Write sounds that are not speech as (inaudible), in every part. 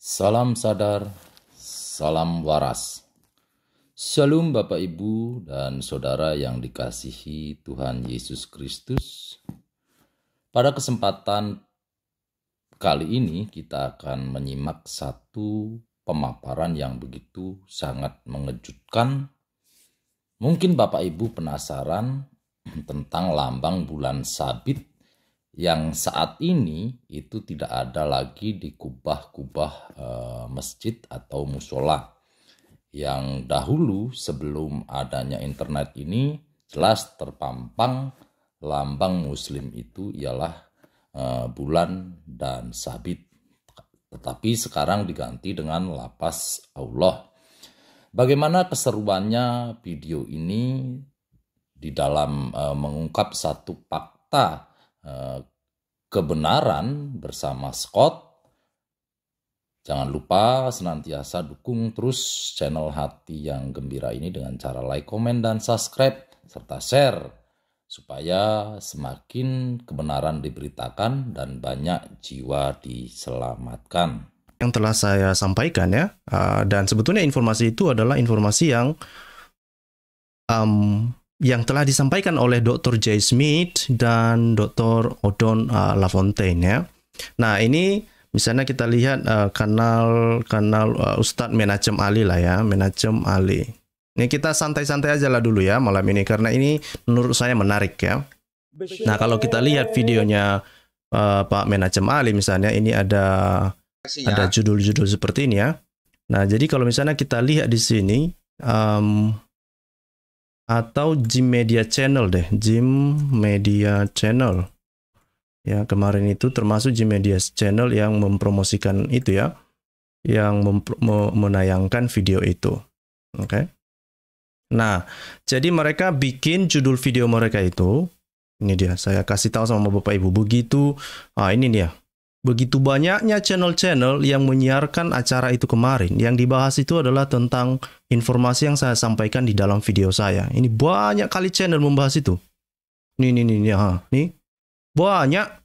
Salam sadar, salam waras. Shalom Bapak Ibu dan Saudara yang dikasihi Tuhan Yesus Kristus. Pada kesempatan kali ini kita akan menyimak satu pemaparan yang begitu sangat mengejutkan. Mungkin Bapak Ibu penasaran tentang lambang bulan sabit yang saat ini itu tidak ada lagi di kubah-kubah e, masjid atau musola. Yang dahulu sebelum adanya internet ini jelas terpampang lambang muslim itu ialah e, bulan dan sabit. Tetapi sekarang diganti dengan lapas Allah. Bagaimana keseruannya video ini di dalam e, mengungkap satu fakta kebenaran bersama Scott. Jangan lupa senantiasa dukung terus channel Hati yang Gembira ini dengan cara like, komen, dan subscribe, serta share supaya semakin kebenaran diberitakan dan banyak jiwa diselamatkan. Yang telah saya sampaikan ya, uh, dan sebetulnya informasi itu adalah informasi yang um, yang telah disampaikan oleh Dr. Jay Smith dan Dr. Odon uh, Lafontaine ya. Nah, ini misalnya kita lihat uh, kanal kanal uh, Ustadz Menachem Ali lah ya, Menachem Ali. Ini kita santai-santai aja lah dulu ya malam ini karena ini menurut saya menarik ya. Nah, kalau kita lihat videonya uh, Pak Menachem Ali misalnya ini ada ya. ada judul-judul seperti ini ya. Nah, jadi kalau misalnya kita lihat di sini um, atau Jim Media Channel deh, Jim Media Channel. Ya, kemarin itu termasuk Jim Media Channel yang mempromosikan itu ya, yang menayangkan video itu. Oke. Okay? Nah, jadi mereka bikin judul video mereka itu, ini dia, saya kasih tahu sama Bapak Ibu begitu. Ah, ini dia. Begitu banyaknya channel-channel yang menyiarkan acara itu kemarin, yang dibahas itu adalah tentang informasi yang saya sampaikan di dalam video saya. Ini banyak kali channel membahas itu. Nih, nih, nih, nih, ha, nih. Banyak.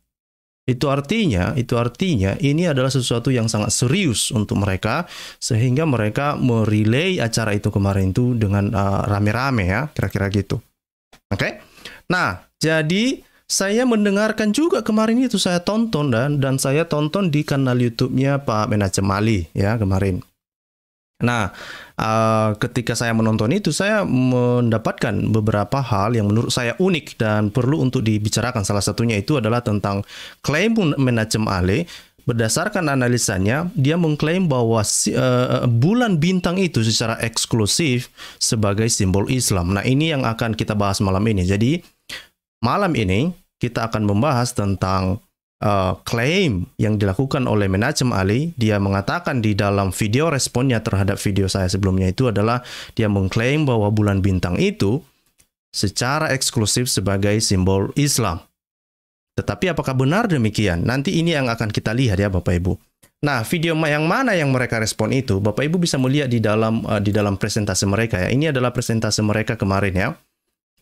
Itu artinya, itu artinya ini adalah sesuatu yang sangat serius untuk mereka, sehingga mereka merelay acara itu kemarin itu dengan ah, rame-rame uh, ya, kira-kira gitu. Oke? Okay? Nah, jadi saya mendengarkan juga kemarin itu saya tonton dan dan saya tonton di kanal YouTube-nya Pak Menajem Ali ya kemarin. Nah, uh, ketika saya menonton itu saya mendapatkan beberapa hal yang menurut saya unik dan perlu untuk dibicarakan. Salah satunya itu adalah tentang klaim Menajem Ali berdasarkan analisanya dia mengklaim bahwa uh, bulan bintang itu secara eksklusif sebagai simbol Islam. Nah, ini yang akan kita bahas malam ini. Jadi malam ini kita akan membahas tentang uh, klaim yang dilakukan oleh Menachem Ali, dia mengatakan di dalam video responnya terhadap video saya sebelumnya itu adalah dia mengklaim bahwa bulan bintang itu secara eksklusif sebagai simbol Islam. Tetapi apakah benar demikian? Nanti ini yang akan kita lihat ya Bapak Ibu. Nah, video yang mana yang mereka respon itu, Bapak Ibu bisa melihat di dalam uh, di dalam presentasi mereka ya. Ini adalah presentasi mereka kemarin ya.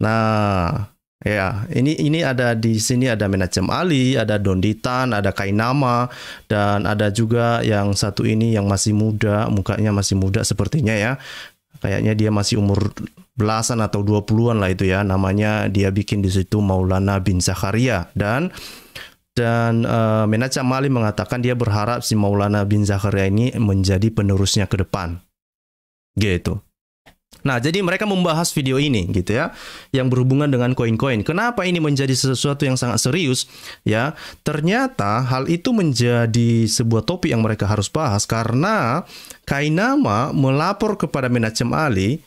Nah, Ya, ini ini ada di sini ada Menachem Ali, ada Donditan, ada Kainama, dan ada juga yang satu ini yang masih muda, mukanya masih muda sepertinya ya. Kayaknya dia masih umur belasan atau 20-an lah itu ya. Namanya dia bikin di situ Maulana bin Zakaria dan dan uh, Menachem Ali mengatakan dia berharap si Maulana bin Zakaria ini menjadi penerusnya ke depan. Gitu. Nah, jadi mereka membahas video ini gitu ya yang berhubungan dengan koin-koin. Kenapa ini menjadi sesuatu yang sangat serius ya? Ternyata hal itu menjadi sebuah topik yang mereka harus bahas karena Kainama melapor kepada Menachem Ali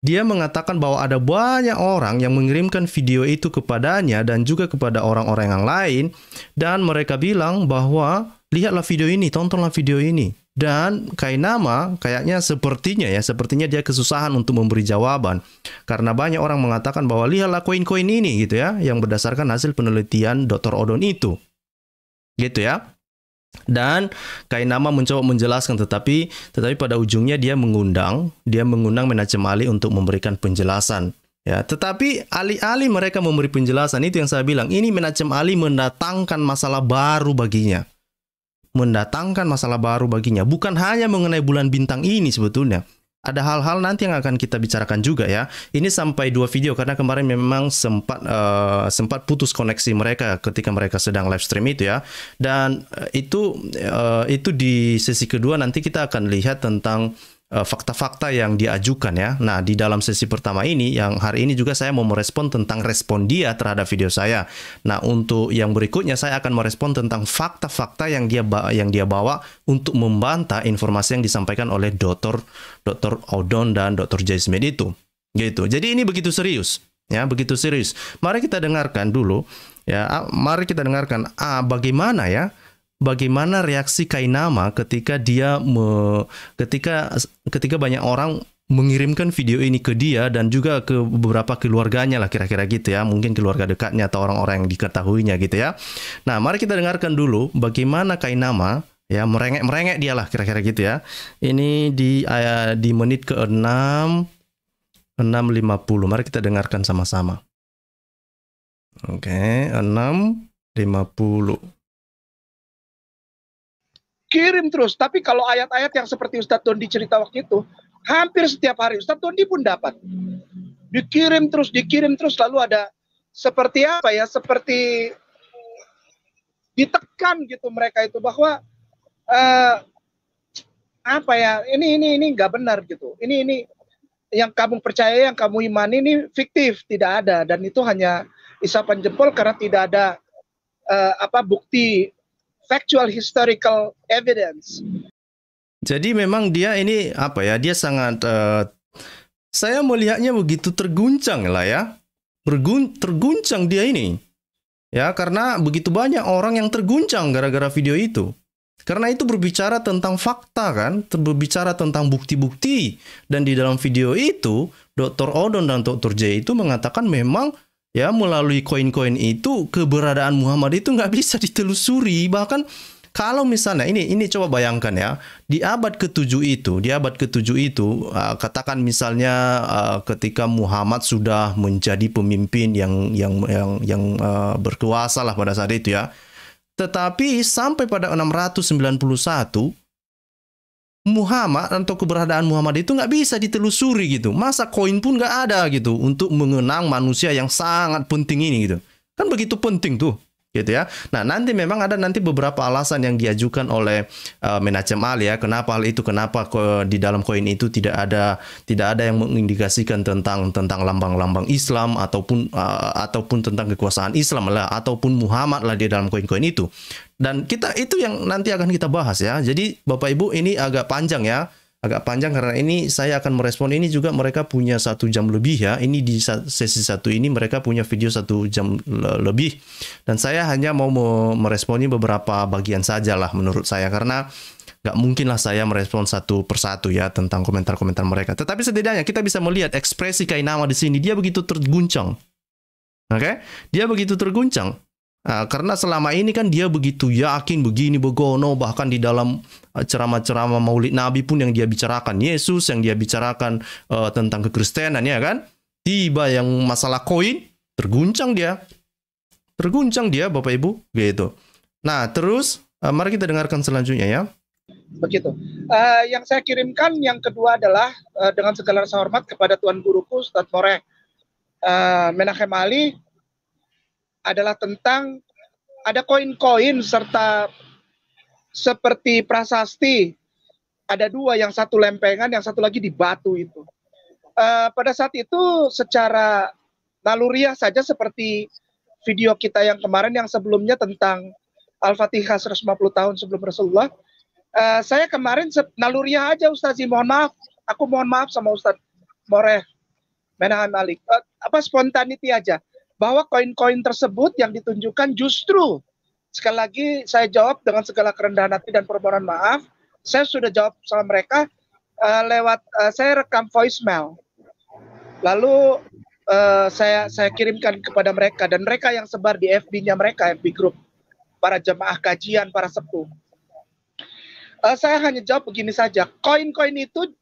dia mengatakan bahwa ada banyak orang yang mengirimkan video itu kepadanya dan juga kepada orang-orang yang lain dan mereka bilang bahwa lihatlah video ini, tontonlah video ini. Dan Kainama kayaknya sepertinya ya, sepertinya dia kesusahan untuk memberi jawaban. Karena banyak orang mengatakan bahwa lihatlah koin-koin ini gitu ya, yang berdasarkan hasil penelitian Dr. Odon itu. Gitu ya. Dan Kainama mencoba menjelaskan tetapi tetapi pada ujungnya dia mengundang, dia mengundang Menachem Ali untuk memberikan penjelasan. Ya, tetapi alih-alih mereka memberi penjelasan itu yang saya bilang, ini manajemen Ali mendatangkan masalah baru baginya mendatangkan masalah baru baginya. Bukan hanya mengenai bulan bintang ini sebetulnya. Ada hal-hal nanti yang akan kita bicarakan juga ya. Ini sampai dua video karena kemarin memang sempat uh, sempat putus koneksi mereka ketika mereka sedang live stream itu ya. Dan eh, itu uh, itu di sesi kedua nanti kita akan lihat tentang Eh, fakta-fakta yang diajukan ya. Nah, di dalam sesi pertama ini yang hari ini juga saya mau merespon tentang respon dia terhadap video saya. Nah, untuk yang berikutnya saya akan merespon tentang fakta-fakta yang dia yang dia bawa untuk membantah informasi yang disampaikan oleh Dr. Dr. Odon dan Dr. Jasmine itu. Gitu. Jadi ini begitu serius ya, begitu serius. Mari kita dengarkan dulu ya, mari kita dengarkan ah, bagaimana ya bagaimana reaksi Kainama ketika dia me, ketika ketika banyak orang mengirimkan video ini ke dia dan juga ke beberapa keluarganya lah kira-kira gitu ya mungkin keluarga dekatnya atau orang-orang yang diketahuinya gitu ya nah mari kita dengarkan dulu bagaimana Kainama ya merengek merengek dia lah kira-kira gitu ya ini di uh, di menit ke lima puluh. mari kita dengarkan sama-sama oke okay, puluh kirim terus. Tapi kalau ayat-ayat yang seperti Ustadz Dondi cerita waktu itu, hampir setiap hari Ustadz Dondi pun dapat. Dikirim terus, dikirim terus, lalu ada seperti apa ya, seperti ditekan gitu mereka itu bahwa uh, apa ya ini ini ini nggak benar gitu ini ini yang kamu percaya yang kamu imani ini fiktif tidak ada dan itu hanya isapan jempol karena tidak ada uh, apa bukti factual historical evidence. Jadi memang dia ini apa ya? Dia sangat uh, saya melihatnya begitu terguncang lah ya. Bergun, terguncang dia ini. Ya, karena begitu banyak orang yang terguncang gara-gara video itu. Karena itu berbicara tentang fakta kan, berbicara tentang bukti-bukti. Dan di dalam video itu, Dr. Odon dan Dr. J itu mengatakan memang ya melalui koin-koin itu keberadaan Muhammad itu nggak bisa ditelusuri bahkan kalau misalnya ini ini coba bayangkan ya di abad ke-7 itu di abad ke-7 itu uh, katakan misalnya uh, ketika Muhammad sudah menjadi pemimpin yang yang yang yang uh, berkuasa lah pada saat itu ya tetapi sampai pada 691 Muhammad atau keberadaan Muhammad itu nggak bisa ditelusuri gitu. Masa koin pun nggak ada gitu untuk mengenang manusia yang sangat penting ini gitu. Kan begitu penting tuh gitu ya. Nah, nanti memang ada nanti beberapa alasan yang diajukan oleh uh, eh, Menachem al ya, kenapa hal itu kenapa ko, di dalam koin itu tidak ada tidak ada yang mengindikasikan tentang tentang lambang-lambang Islam ataupun uh, ataupun tentang kekuasaan Islam lah ataupun Muhammad lah di dalam koin-koin itu. Dan kita itu yang nanti akan kita bahas ya. Jadi Bapak Ibu ini agak panjang ya agak panjang karena ini saya akan merespon ini juga mereka punya satu jam lebih ya ini di sesi satu ini mereka punya video satu jam lebih dan saya hanya mau meresponnya beberapa bagian saja lah menurut saya karena nggak mungkin lah saya merespon satu persatu ya tentang komentar-komentar mereka tetapi setidaknya kita bisa melihat ekspresi Kainama di sini dia begitu terguncang oke okay? dia begitu terguncang Nah, karena selama ini kan dia begitu yakin begini begono bahkan di dalam ah, ceramah-ceramah Maulid Nabi pun yang dia bicarakan Yesus yang dia bicarakan uh, tentang kekristenan ya kan. Tiba yang masalah koin terguncang dia. Terguncang dia Bapak Ibu gitu. Nah, terus uh, mari kita dengarkan selanjutnya ya. Begitu. Uh, yang saya kirimkan yang kedua adalah uh, dengan segala rasa hormat kepada Tuan Guruku Ustadz Moreh uh, Menachem adalah tentang ada koin-koin serta seperti prasasti. Ada dua, yang satu lempengan, yang satu lagi di batu itu. Uh, pada saat itu secara naluriah saja seperti video kita yang kemarin yang sebelumnya tentang Al-Fatihah 150 tahun sebelum Rasulullah. Uh, saya kemarin naluriah aja Ustaz, mohon maaf. Aku mohon maaf sama Ustaz Moreh Menahan Malik. Uh, apa spontaniti aja bahwa koin-koin tersebut yang ditunjukkan justru sekali lagi saya jawab dengan segala kerendahan hati dan permohonan maaf. Saya sudah jawab sama mereka uh, lewat uh, saya rekam voicemail. Lalu uh, saya saya kirimkan kepada mereka dan mereka yang sebar di FB-nya mereka FB group para jemaah kajian para sepuh. Uh, saya hanya jawab begini saja, koin-koin itu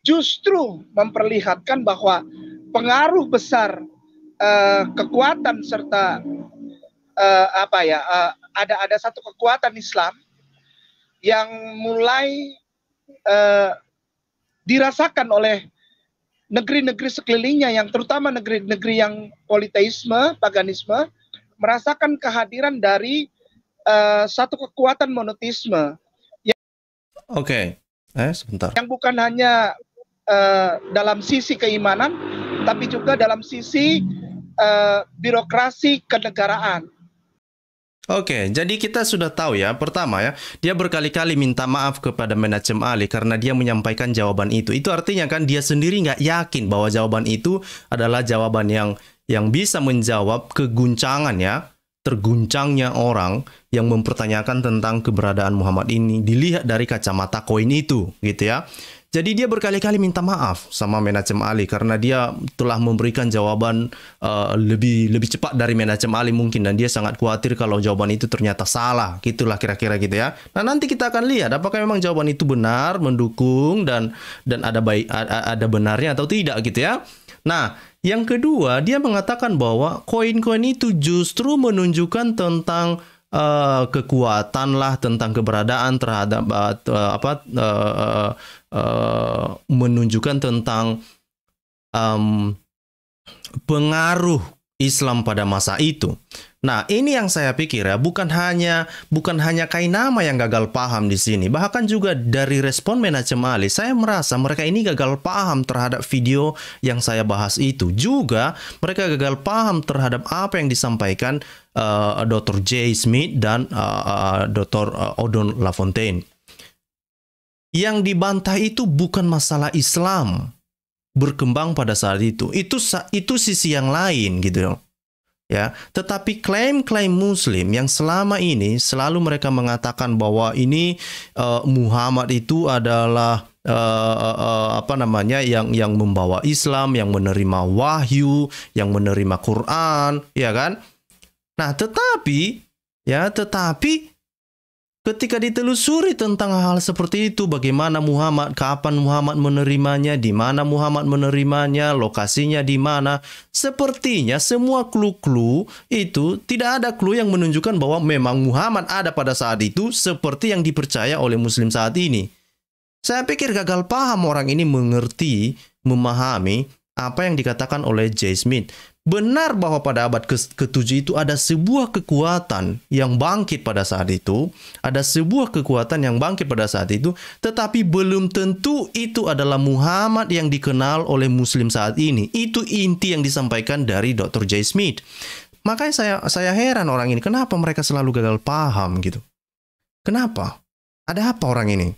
justru memperlihatkan bahwa pengaruh besar uh, kekuatan serta uh, apa ya uh, ada ada satu kekuatan Islam yang mulai uh, dirasakan oleh negeri-negeri sekelilingnya yang terutama negeri-negeri yang politeisme, paganisme merasakan kehadiran dari uh, satu kekuatan monotisme. Oke, okay. eh sebentar. Yang bukan hanya uh, dalam sisi keimanan, tapi juga dalam sisi uh, birokrasi kenegaraan. Oke, jadi kita sudah tahu ya. Pertama ya, dia berkali-kali minta maaf kepada manajemen Ali karena dia menyampaikan jawaban itu. Itu artinya kan dia sendiri nggak yakin bahwa jawaban itu adalah jawaban yang yang bisa menjawab keguncangan ya, terguncangnya orang yang mempertanyakan tentang keberadaan Muhammad ini dilihat dari kacamata koin itu, gitu ya. Jadi dia berkali-kali minta maaf sama Menachem Ali karena dia telah memberikan jawaban uh, lebih lebih cepat dari Menachem Ali mungkin dan dia sangat khawatir kalau jawaban itu ternyata salah. Gitulah kira-kira gitu ya. Nah, nanti kita akan lihat apakah memang jawaban itu benar, mendukung dan dan ada baik ada benarnya atau tidak gitu ya. Nah, yang kedua, dia mengatakan bahwa koin-koin itu justru menunjukkan tentang uh, kekuatan lah tentang keberadaan terhadap uh, apa uh, uh, uh, menunjukkan tentang um, pengaruh Islam pada masa itu. Nah, ini yang saya pikir ya, bukan hanya bukan hanya Kainama yang gagal paham di sini, bahkan juga dari respon manajemen Ali, saya merasa mereka ini gagal paham terhadap video yang saya bahas itu. Juga mereka gagal paham terhadap apa yang disampaikan Eh, Dr. J. Smith dan uh, eh, eh, Dr. Odon Lafontaine. Yang dibantah itu bukan masalah Islam berkembang pada saat itu. Itu itu sisi yang lain gitu ya. Tetapi klaim-klaim Muslim yang selama ini selalu mereka mengatakan bahwa ini uh, Muhammad itu adalah uh, uh, uh, apa namanya yang yang membawa Islam, yang menerima wahyu, yang menerima Quran, ya kan? Nah, tetapi ya, tetapi ketika ditelusuri tentang hal seperti itu, bagaimana Muhammad, kapan Muhammad menerimanya, di mana Muhammad menerimanya, lokasinya di mana, sepertinya semua klu-klu itu tidak ada klu yang menunjukkan bahwa memang Muhammad ada pada saat itu seperti yang dipercaya oleh muslim saat ini. Saya pikir gagal paham orang ini mengerti, memahami apa yang dikatakan oleh Jay Smith Benar bahwa pada abad ke-7 itu ada sebuah kekuatan yang bangkit pada saat itu, ada sebuah kekuatan yang bangkit pada saat itu, tetapi belum tentu itu adalah Muhammad yang dikenal oleh muslim saat ini. Itu inti yang disampaikan dari Dr. J. Smith. Makanya saya saya heran orang ini kenapa mereka selalu gagal paham gitu. Kenapa? Ada apa orang ini?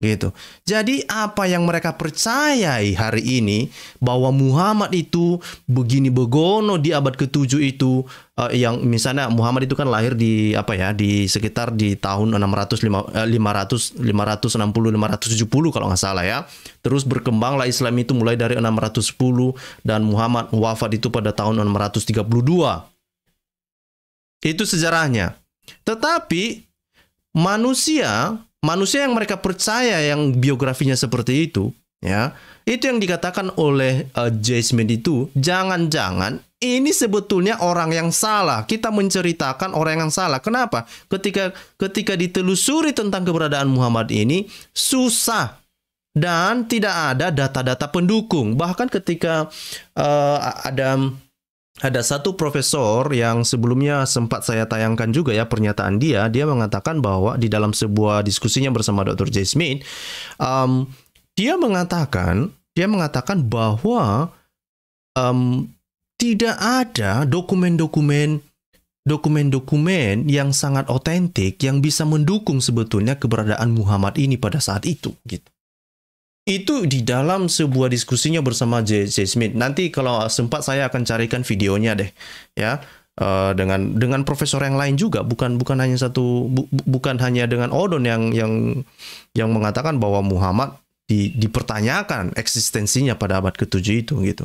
gitu. Jadi apa yang mereka percayai hari ini bahwa Muhammad itu begini begono di abad ke-7 itu uh, yang misalnya Muhammad itu kan lahir di apa ya di sekitar di tahun 600 500 560 570 kalau nggak salah ya. Terus berkembanglah Islam itu mulai dari 610 dan Muhammad wafat itu pada tahun 632. Itu sejarahnya. Tetapi manusia manusia yang mereka percaya yang biografinya seperti itu ya itu yang dikatakan oleh uh, J. itu jangan-jangan ini sebetulnya orang yang salah kita menceritakan orang yang salah kenapa ketika ketika ditelusuri tentang keberadaan Muhammad ini susah dan tidak ada data-data pendukung bahkan ketika uh, ada ada satu profesor yang sebelumnya sempat saya tayangkan juga ya pernyataan dia, dia mengatakan bahwa di dalam sebuah diskusinya bersama Dr. J. Smith, um, dia mengatakan dia mengatakan bahwa um, tidak ada dokumen-dokumen dokumen-dokumen yang sangat otentik yang bisa mendukung sebetulnya keberadaan Muhammad ini pada saat itu gitu itu di dalam sebuah diskusinya bersama J. Smith. Nanti kalau sempat saya akan carikan videonya deh, ya uh, dengan dengan profesor yang lain juga, bukan bukan hanya satu, bu, bukan hanya dengan Odon yang yang yang mengatakan bahwa Muhammad di, dipertanyakan eksistensinya pada abad ke-7 itu gitu.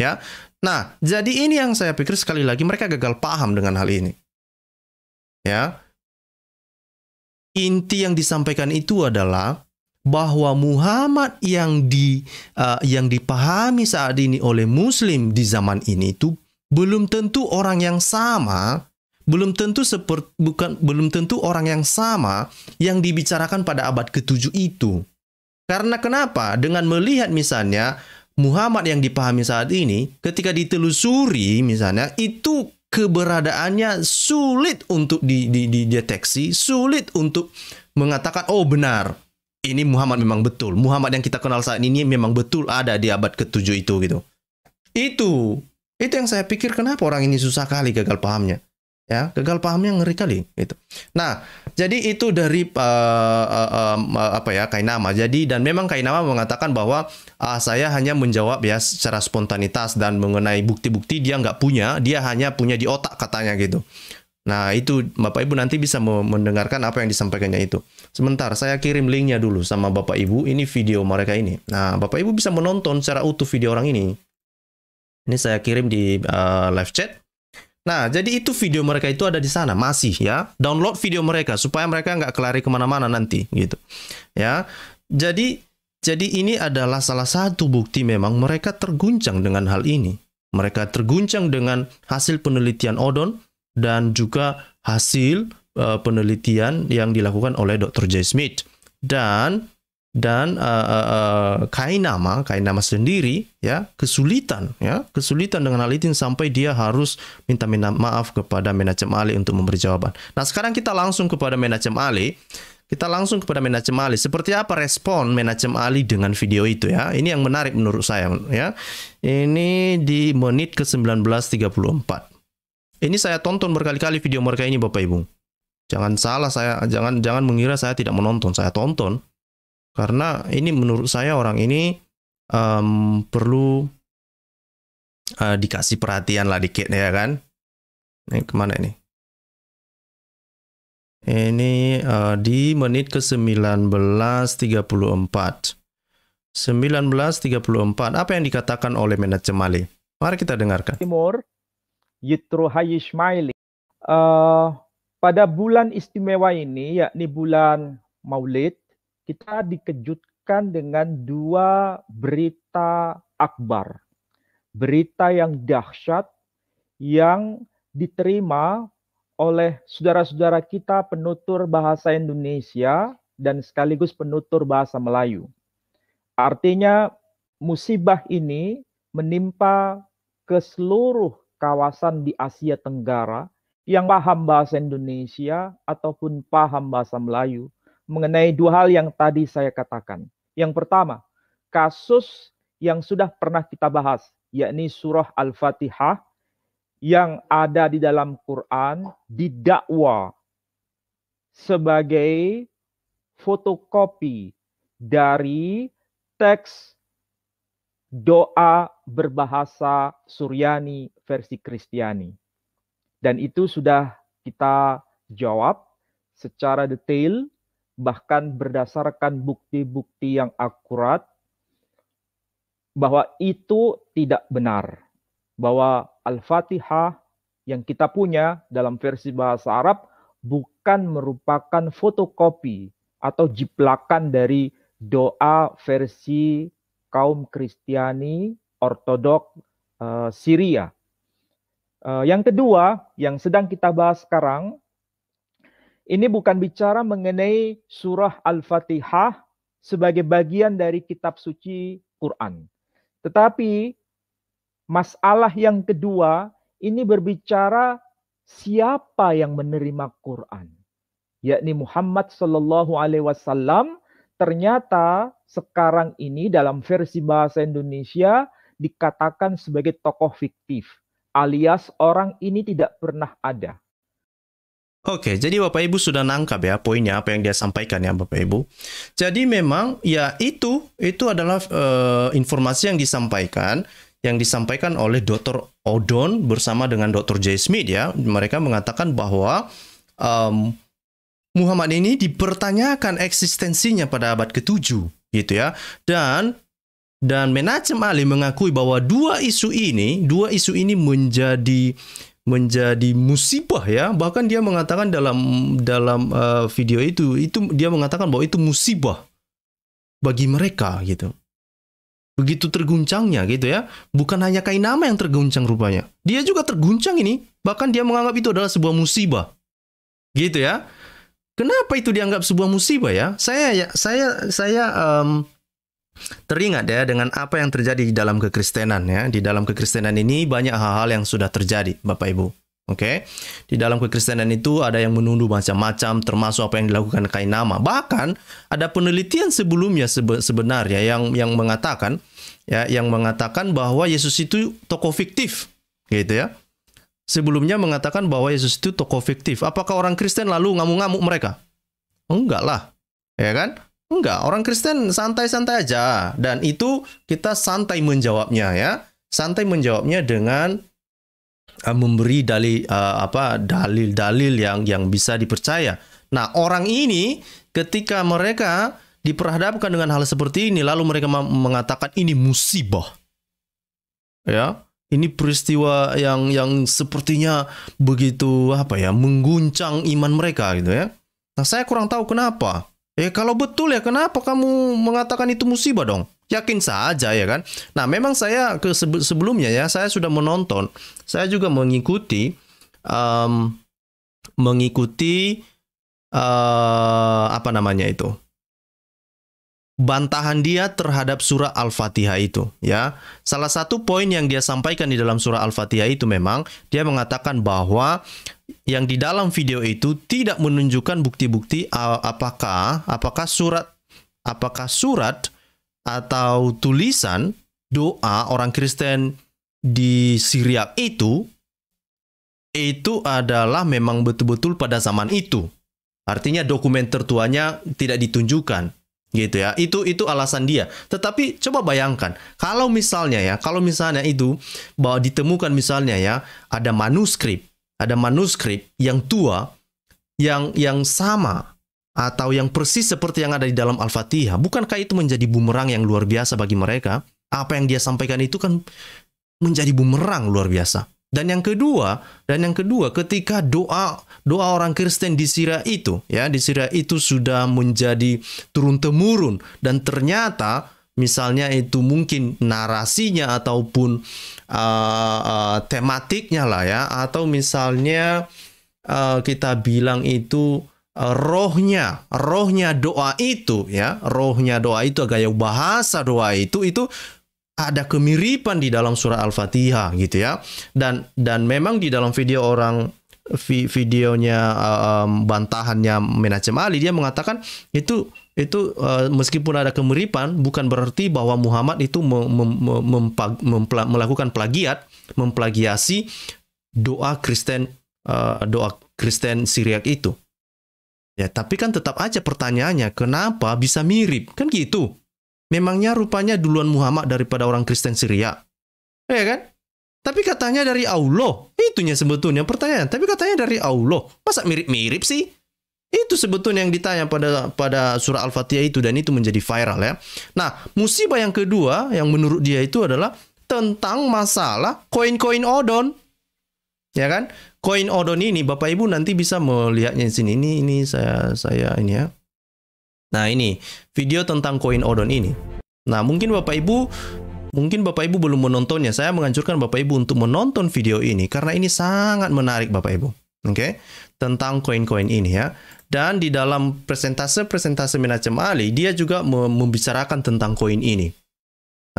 Ya. Nah, jadi ini yang saya pikir sekali lagi mereka gagal paham dengan hal ini. Ya. Inti yang disampaikan itu adalah bahwa Muhammad yang di uh, yang dipahami saat ini oleh muslim di zaman ini itu belum tentu orang yang sama, belum tentu seperti bukan belum tentu orang yang sama yang dibicarakan pada abad ke-7 itu. Karena kenapa? Dengan melihat misalnya Muhammad yang dipahami saat ini ketika ditelusuri misalnya itu keberadaannya sulit untuk dideteksi, sulit untuk mengatakan oh benar ini Muhammad memang betul. Muhammad yang kita kenal saat ini memang betul ada di abad ke-7 itu gitu. Itu itu yang saya pikir kenapa orang ini susah kali gagal pahamnya. Ya, gagal pahamnya ngeri kali gitu. Nah, jadi itu dari uh, uh, uh, apa ya Kainama. Jadi dan memang Kainama mengatakan bahwa uh, saya hanya menjawab ya secara spontanitas dan mengenai bukti-bukti dia nggak punya, dia hanya punya di otak katanya gitu. Nah, itu Bapak Ibu nanti bisa mendengarkan apa yang disampaikannya itu. Sebentar, saya kirim linknya dulu sama Bapak Ibu. Ini video mereka ini. Nah, Bapak Ibu bisa menonton secara utuh video orang ini. Ini saya kirim di uh, live chat. Nah, jadi itu video mereka itu ada di sana masih ya. Download video mereka supaya mereka nggak kelari kemana-mana nanti gitu. Ya, jadi jadi ini adalah salah satu bukti memang mereka terguncang dengan hal ini. Mereka terguncang dengan hasil penelitian Odon dan juga hasil uh, penelitian yang dilakukan oleh Dr. J. Smith dan dan uh, eh, uh, eh, uh, Kainama Kainama sendiri ya kesulitan ya kesulitan dengan hal itu sampai dia harus minta minta maaf kepada Menachem Ali untuk memberi jawaban. Nah sekarang kita langsung kepada Menachem Ali kita langsung kepada Menachem Ali. Seperti apa respon Menachem Ali dengan video itu ya? Ini yang menarik menurut saya ya. Ini di menit ke-19.34. Ini saya tonton berkali-kali video mereka ini Bapak Ibu. Jangan salah saya jangan jangan mengira saya tidak menonton, saya tonton. Karena ini menurut saya orang ini um, perlu uh, dikasih perhatian lah dikit ya kan. Ini kemana ini? Ini uh, di menit ke 19.34. 19.34 apa yang dikatakan oleh manajer Mali? Mari kita dengarkan. Timur Yitro Ismaili. Uh, pada bulan istimewa ini, yakni bulan Maulid, kita dikejutkan dengan dua berita akbar. Berita yang dahsyat yang diterima oleh saudara-saudara kita penutur bahasa Indonesia dan sekaligus penutur bahasa Melayu. Artinya musibah ini menimpa ke seluruh kawasan di Asia Tenggara yang paham bahasa Indonesia ataupun paham bahasa Melayu mengenai dua hal yang tadi saya katakan. Yang pertama, kasus yang sudah pernah kita bahas, yakni surah Al-Fatihah yang ada di dalam Quran didakwa sebagai fotokopi dari teks doa berbahasa Suryani versi Kristiani. Dan itu sudah kita jawab secara detail, bahkan berdasarkan bukti-bukti yang akurat, bahwa itu tidak benar. Bahwa Al-Fatihah yang kita punya dalam versi bahasa Arab bukan merupakan fotokopi atau jiplakan dari doa versi kaum Kristiani Ortodok uh, Syria. Uh, yang kedua, yang sedang kita bahas sekarang, ini bukan bicara mengenai surah Al-Fatihah sebagai bagian dari kitab suci Quran. Tetapi masalah yang kedua ini berbicara siapa yang menerima Quran, yakni Muhammad Shallallahu Alaihi Wasallam Ternyata sekarang ini dalam versi bahasa Indonesia dikatakan sebagai tokoh fiktif, alias orang ini tidak pernah ada. Oke, jadi Bapak Ibu sudah nangkap ya poinnya apa yang dia sampaikan ya Bapak Ibu. Jadi memang ya itu itu adalah e, informasi yang disampaikan yang disampaikan oleh Dr. Odon bersama dengan Dr. J. Smith ya. Mereka mengatakan bahwa um, Muhammad ini dipertanyakan eksistensinya pada abad ke-7 gitu ya. Dan dan Menachem Ali mengakui bahwa dua isu ini, dua isu ini menjadi menjadi musibah ya. Bahkan dia mengatakan dalam dalam uh, video itu itu dia mengatakan bahwa itu musibah bagi mereka gitu. Begitu terguncangnya gitu ya. Bukan hanya Kainama yang terguncang rupanya. Dia juga terguncang ini. Bahkan dia menganggap itu adalah sebuah musibah. Gitu ya. Kenapa itu dianggap sebuah musibah ya? Saya ya saya saya um, teringat ya dengan apa yang terjadi di dalam kekristenan ya. Di dalam kekristenan ini banyak hal-hal yang sudah terjadi, Bapak Ibu. Oke. Okay? Di dalam kekristenan itu ada yang menuduh macam-macam termasuk apa yang dilakukan kain nama. Bahkan ada penelitian sebelumnya sebe sebenarnya yang yang mengatakan ya yang mengatakan bahwa Yesus itu tokoh fiktif gitu ya sebelumnya mengatakan bahwa Yesus itu tokoh fiktif. Apakah orang Kristen lalu ngamuk-ngamuk mereka? Enggak lah. Ya kan? Enggak, orang Kristen santai-santai aja. Dan itu kita santai menjawabnya ya. Santai menjawabnya dengan uh, memberi dalil uh, apa dalil-dalil yang yang bisa dipercaya. Nah, orang ini ketika mereka diperhadapkan dengan hal seperti ini lalu mereka mengatakan ini musibah. Ya, ini peristiwa yang yang sepertinya begitu apa ya mengguncang iman mereka gitu ya. Nah saya kurang tahu kenapa. Eh kalau betul ya kenapa kamu mengatakan itu musibah dong? Yakin saja ya kan. Nah memang saya ke sebelumnya ya saya sudah menonton. Saya juga mengikuti um, mengikuti uh, apa namanya itu bantahan dia terhadap surah Al-Fatihah itu ya. Salah satu poin yang dia sampaikan di dalam surah Al-Fatihah itu memang dia mengatakan bahwa yang di dalam video itu tidak menunjukkan bukti-bukti apakah apakah surat apakah surat atau tulisan doa orang Kristen di Syria itu itu adalah memang betul-betul pada zaman itu. Artinya dokumen tertuanya tidak ditunjukkan gitu ya itu itu alasan dia tetapi coba bayangkan kalau misalnya ya kalau misalnya itu bahwa ditemukan misalnya ya ada manuskrip ada manuskrip yang tua yang yang sama atau yang persis seperti yang ada di dalam Al-Fatihah bukankah itu menjadi bumerang yang luar biasa bagi mereka apa yang dia sampaikan itu kan menjadi bumerang luar biasa dan yang kedua, dan yang kedua ketika doa doa orang Kristen di Syria itu ya di Syria itu sudah menjadi turun temurun dan ternyata misalnya itu mungkin narasinya ataupun uh, uh, tematiknya lah ya atau misalnya uh, kita bilang itu uh, rohnya rohnya doa itu ya rohnya doa itu gaya bahasa doa itu itu ada kemiripan di dalam surah Al-Fatihah gitu ya. Dan dan memang di dalam video orang videonya um, bantahannya Menachem Ali dia mengatakan itu itu uh, meskipun ada kemiripan bukan berarti bahwa Muhammad itu mem mem mempag mempla melakukan plagiat memplagiasi doa Kristen uh, doa Kristen Syriak itu ya tapi kan tetap aja pertanyaannya kenapa bisa mirip kan gitu Memangnya rupanya duluan Muhammad daripada orang Kristen Syria. Ya kan? Tapi katanya dari Allah. Itunya sebetulnya pertanyaan. Tapi katanya dari Allah. Masa mirip-mirip sih? Itu sebetulnya yang ditanya pada pada surah Al-Fatihah itu dan itu menjadi viral ya. Nah, musibah yang kedua yang menurut dia itu adalah tentang masalah koin-koin odon. Ya kan? Koin odon ini Bapak Ibu nanti bisa melihatnya di sini. Ini ini saya saya ini ya. Nah ini video tentang koin odon ini. Nah mungkin Bapak Ibu Mungkin Bapak Ibu belum menontonnya. Saya menganjurkan Bapak Ibu untuk menonton video ini karena ini sangat menarik Bapak Ibu. Oke, okay? tentang koin-koin ini ya. Dan di dalam presentase-presentase Minacem Ali, dia juga membicarakan tentang koin ini.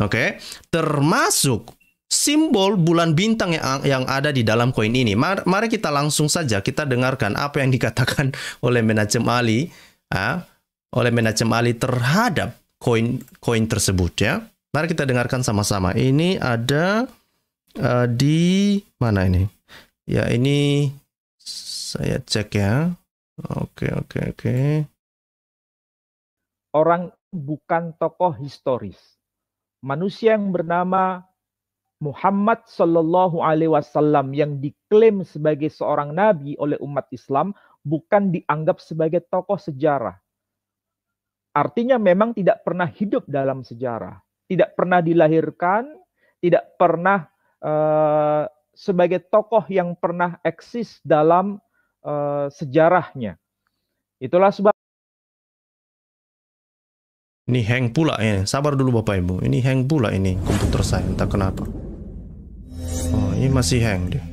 Oke, okay? termasuk simbol bulan bintang yang, yang ada di dalam koin ini. Mar mari kita langsung saja kita dengarkan apa yang dikatakan (laughs) oleh Minacem Ali. Ah, oleh manajemen Ali terhadap koin koin tersebut ya. Mari kita dengarkan sama-sama. Ini ada uh, di mana ini? Ya ini saya cek ya. Oke oke oke. Orang bukan tokoh historis. Manusia yang bernama Muhammad sallallahu Alaihi Wasallam yang diklaim sebagai seorang nabi oleh umat Islam bukan dianggap sebagai tokoh sejarah Artinya memang tidak pernah hidup dalam sejarah, tidak pernah dilahirkan, tidak pernah uh, sebagai tokoh yang pernah eksis dalam uh, sejarahnya. Itulah sebab ini hang pula ya. Sabar dulu Bapak Ibu. Ini hang pula ini komputer saya entah kenapa. Oh, ini masih hang dia.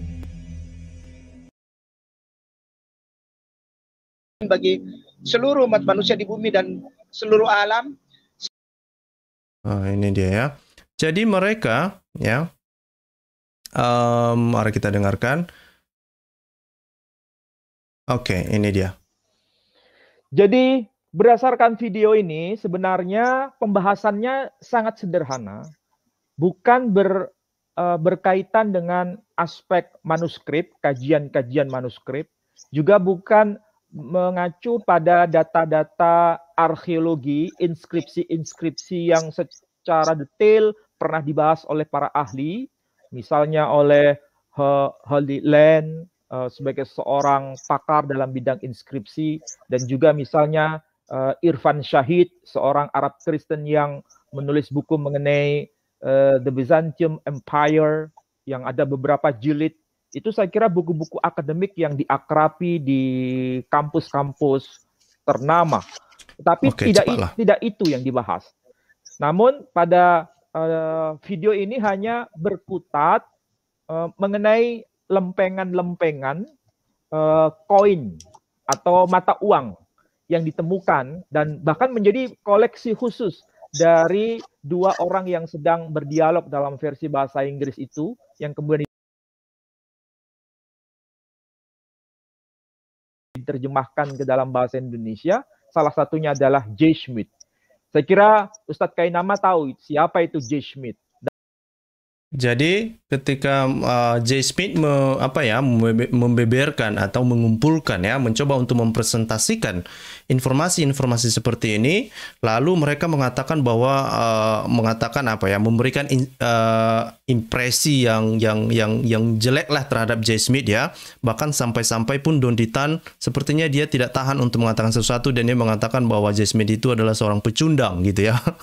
Bagi seluruh umat manusia di bumi dan seluruh alam. Nah, ini dia ya. Jadi mereka ya um, mari kita dengarkan. Oke, okay, ini dia. Jadi berdasarkan video ini sebenarnya pembahasannya sangat sederhana, bukan ber, uh, berkaitan dengan aspek manuskrip, kajian-kajian manuskrip, juga bukan mengacu pada data-data arkeologi, inskripsi-inskripsi yang secara detail pernah dibahas oleh para ahli, misalnya oleh eh, Holly Land eh, sebagai seorang pakar dalam bidang inskripsi dan juga misalnya eh, Irfan Syahid, seorang Arab Kristen yang menulis buku mengenai The Byzantium Empire yang ada beberapa jilid. Itu saya kira buku-buku akademik yang diakrapi di kampus-kampus ternama tapi okay, tidak tidak itu yang dibahas. Namun pada uh, video ini hanya berkutat uh, mengenai lempengan-lempengan uh, koin atau mata uang yang ditemukan dan bahkan menjadi koleksi khusus dari dua orang yang sedang berdialog dalam versi bahasa Inggris itu yang kemudian diterjemahkan ke dalam bahasa Indonesia salah satunya adalah J. Schmidt. Saya kira Ustadz Kainama tahu siapa itu J. Schmidt. Jadi ketika uh, J. Smith me, apa ya membeberkan atau mengumpulkan ya mencoba untuk mempresentasikan informasi-informasi seperti ini, lalu mereka mengatakan bahwa uh, mengatakan apa ya memberikan in, uh, impresi yang yang yang yang jelek lah terhadap J. Smith ya, bahkan sampai-sampai pun Don Ditan sepertinya dia tidak tahan untuk mengatakan sesuatu dan dia mengatakan bahwa J. Smith itu adalah seorang pecundang gitu ya. (laughs)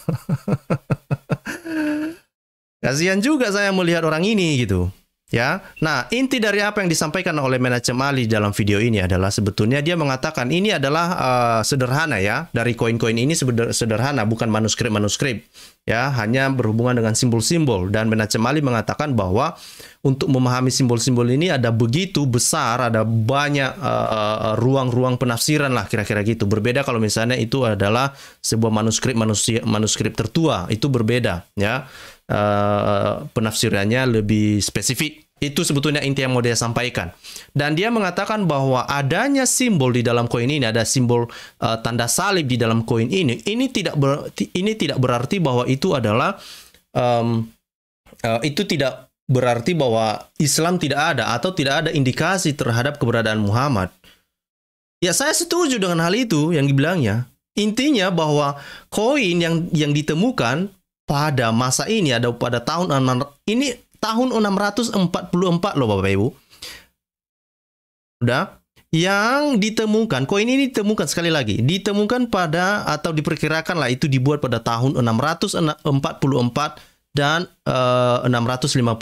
Kasihan juga saya melihat orang ini gitu. Ya. Nah, inti dari apa yang disampaikan oleh Menachem Ali dalam video ini adalah sebetulnya dia mengatakan ini adalah uh, sederhana ya. Dari koin-koin ini sederhana, bukan manuskrip-manuskrip. Ya, hanya berhubungan dengan simbol-simbol dan Menachem Ali mengatakan bahwa untuk memahami simbol-simbol ini ada begitu besar, ada banyak eh, eh, ruang-ruang uh, penafsiran lah kira-kira gitu. Berbeda kalau misalnya itu adalah sebuah manuskrip manuskrip tertua, itu berbeda ya uh, penafsirannya lebih spesifik. Itu sebetulnya inti yang mau dia sampaikan. Dan dia mengatakan bahwa adanya simbol di dalam koin ini, ada simbol uh, tanda salib di dalam koin ini, ini tidak ber, ini tidak berarti bahwa itu adalah um, uh, itu tidak berarti bahwa Islam tidak ada atau tidak ada indikasi terhadap keberadaan Muhammad. Ya saya setuju dengan hal itu yang dibilangnya. Intinya bahwa koin yang yang ditemukan pada masa ini ada pada tahun ini tahun 644 loh Bapak Ibu. Udah yang ditemukan koin ini ditemukan sekali lagi ditemukan pada atau diperkirakan lah itu dibuat pada tahun 644 dan eh, uh, 656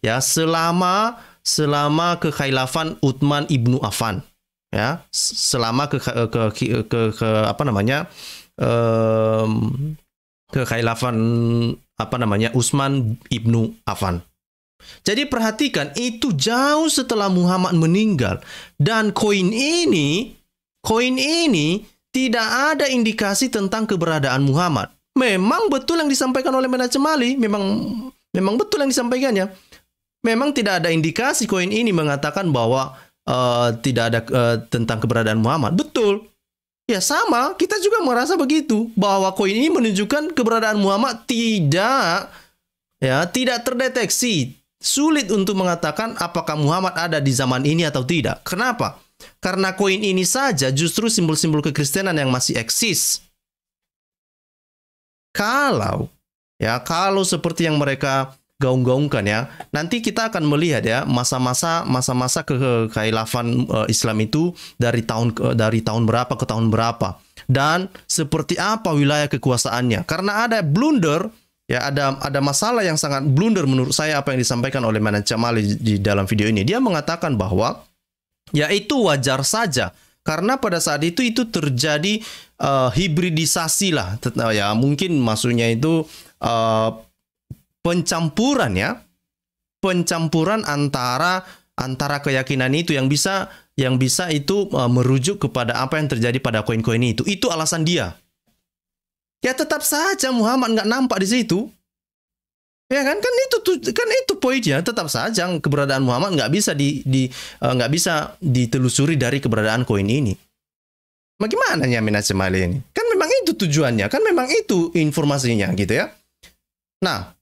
ya selama selama kekhilafan Utsman ibnu Affan ya selama ke ke, ke, ke, ke apa namanya um, kekhilafan apa namanya Utsman ibnu Affan. Jadi perhatikan itu jauh setelah Muhammad meninggal dan koin ini koin ini tidak ada indikasi tentang keberadaan Muhammad. Memang betul yang disampaikan oleh Menachem Ali, memang memang betul yang disampaikannya. Memang tidak ada indikasi koin ini mengatakan bahwa uh, tidak ada uh, tentang keberadaan Muhammad. Betul. Ya sama, kita juga merasa begitu bahwa koin ini menunjukkan keberadaan Muhammad tidak ya, tidak terdeteksi. Sulit untuk mengatakan apakah Muhammad ada di zaman ini atau tidak. Kenapa? Karena koin ini saja justru simbol-simbol kekristenan yang masih eksis. Kalau ya, kalau seperti yang mereka gaung-gaungkan ya. Nanti kita akan melihat ya masa-masa masa-masa ke kekhilafan uh, Islam itu dari tahun uh, dari tahun berapa ke tahun berapa dan seperti apa wilayah kekuasaannya. Karena ada blunder ya ada ada masalah yang sangat blunder menurut saya apa yang disampaikan oleh Manan Camali di dalam video ini. Dia mengatakan bahwa yaitu wajar saja karena pada saat itu itu terjadi uh, hibridisasi lah ya mungkin maksudnya itu uh, pencampuran ya pencampuran antara antara keyakinan itu yang bisa yang bisa itu uh, merujuk kepada apa yang terjadi pada koin-koin itu itu alasan dia ya tetap saja Muhammad nggak nampak di situ ya kan kan itu kan itu poinnya tetap saja keberadaan Muhammad nggak bisa di di e, nggak bisa ditelusuri dari keberadaan koin ini bagaimana nah, ya semale ini kan memang itu tujuannya kan memang itu informasinya gitu ya nah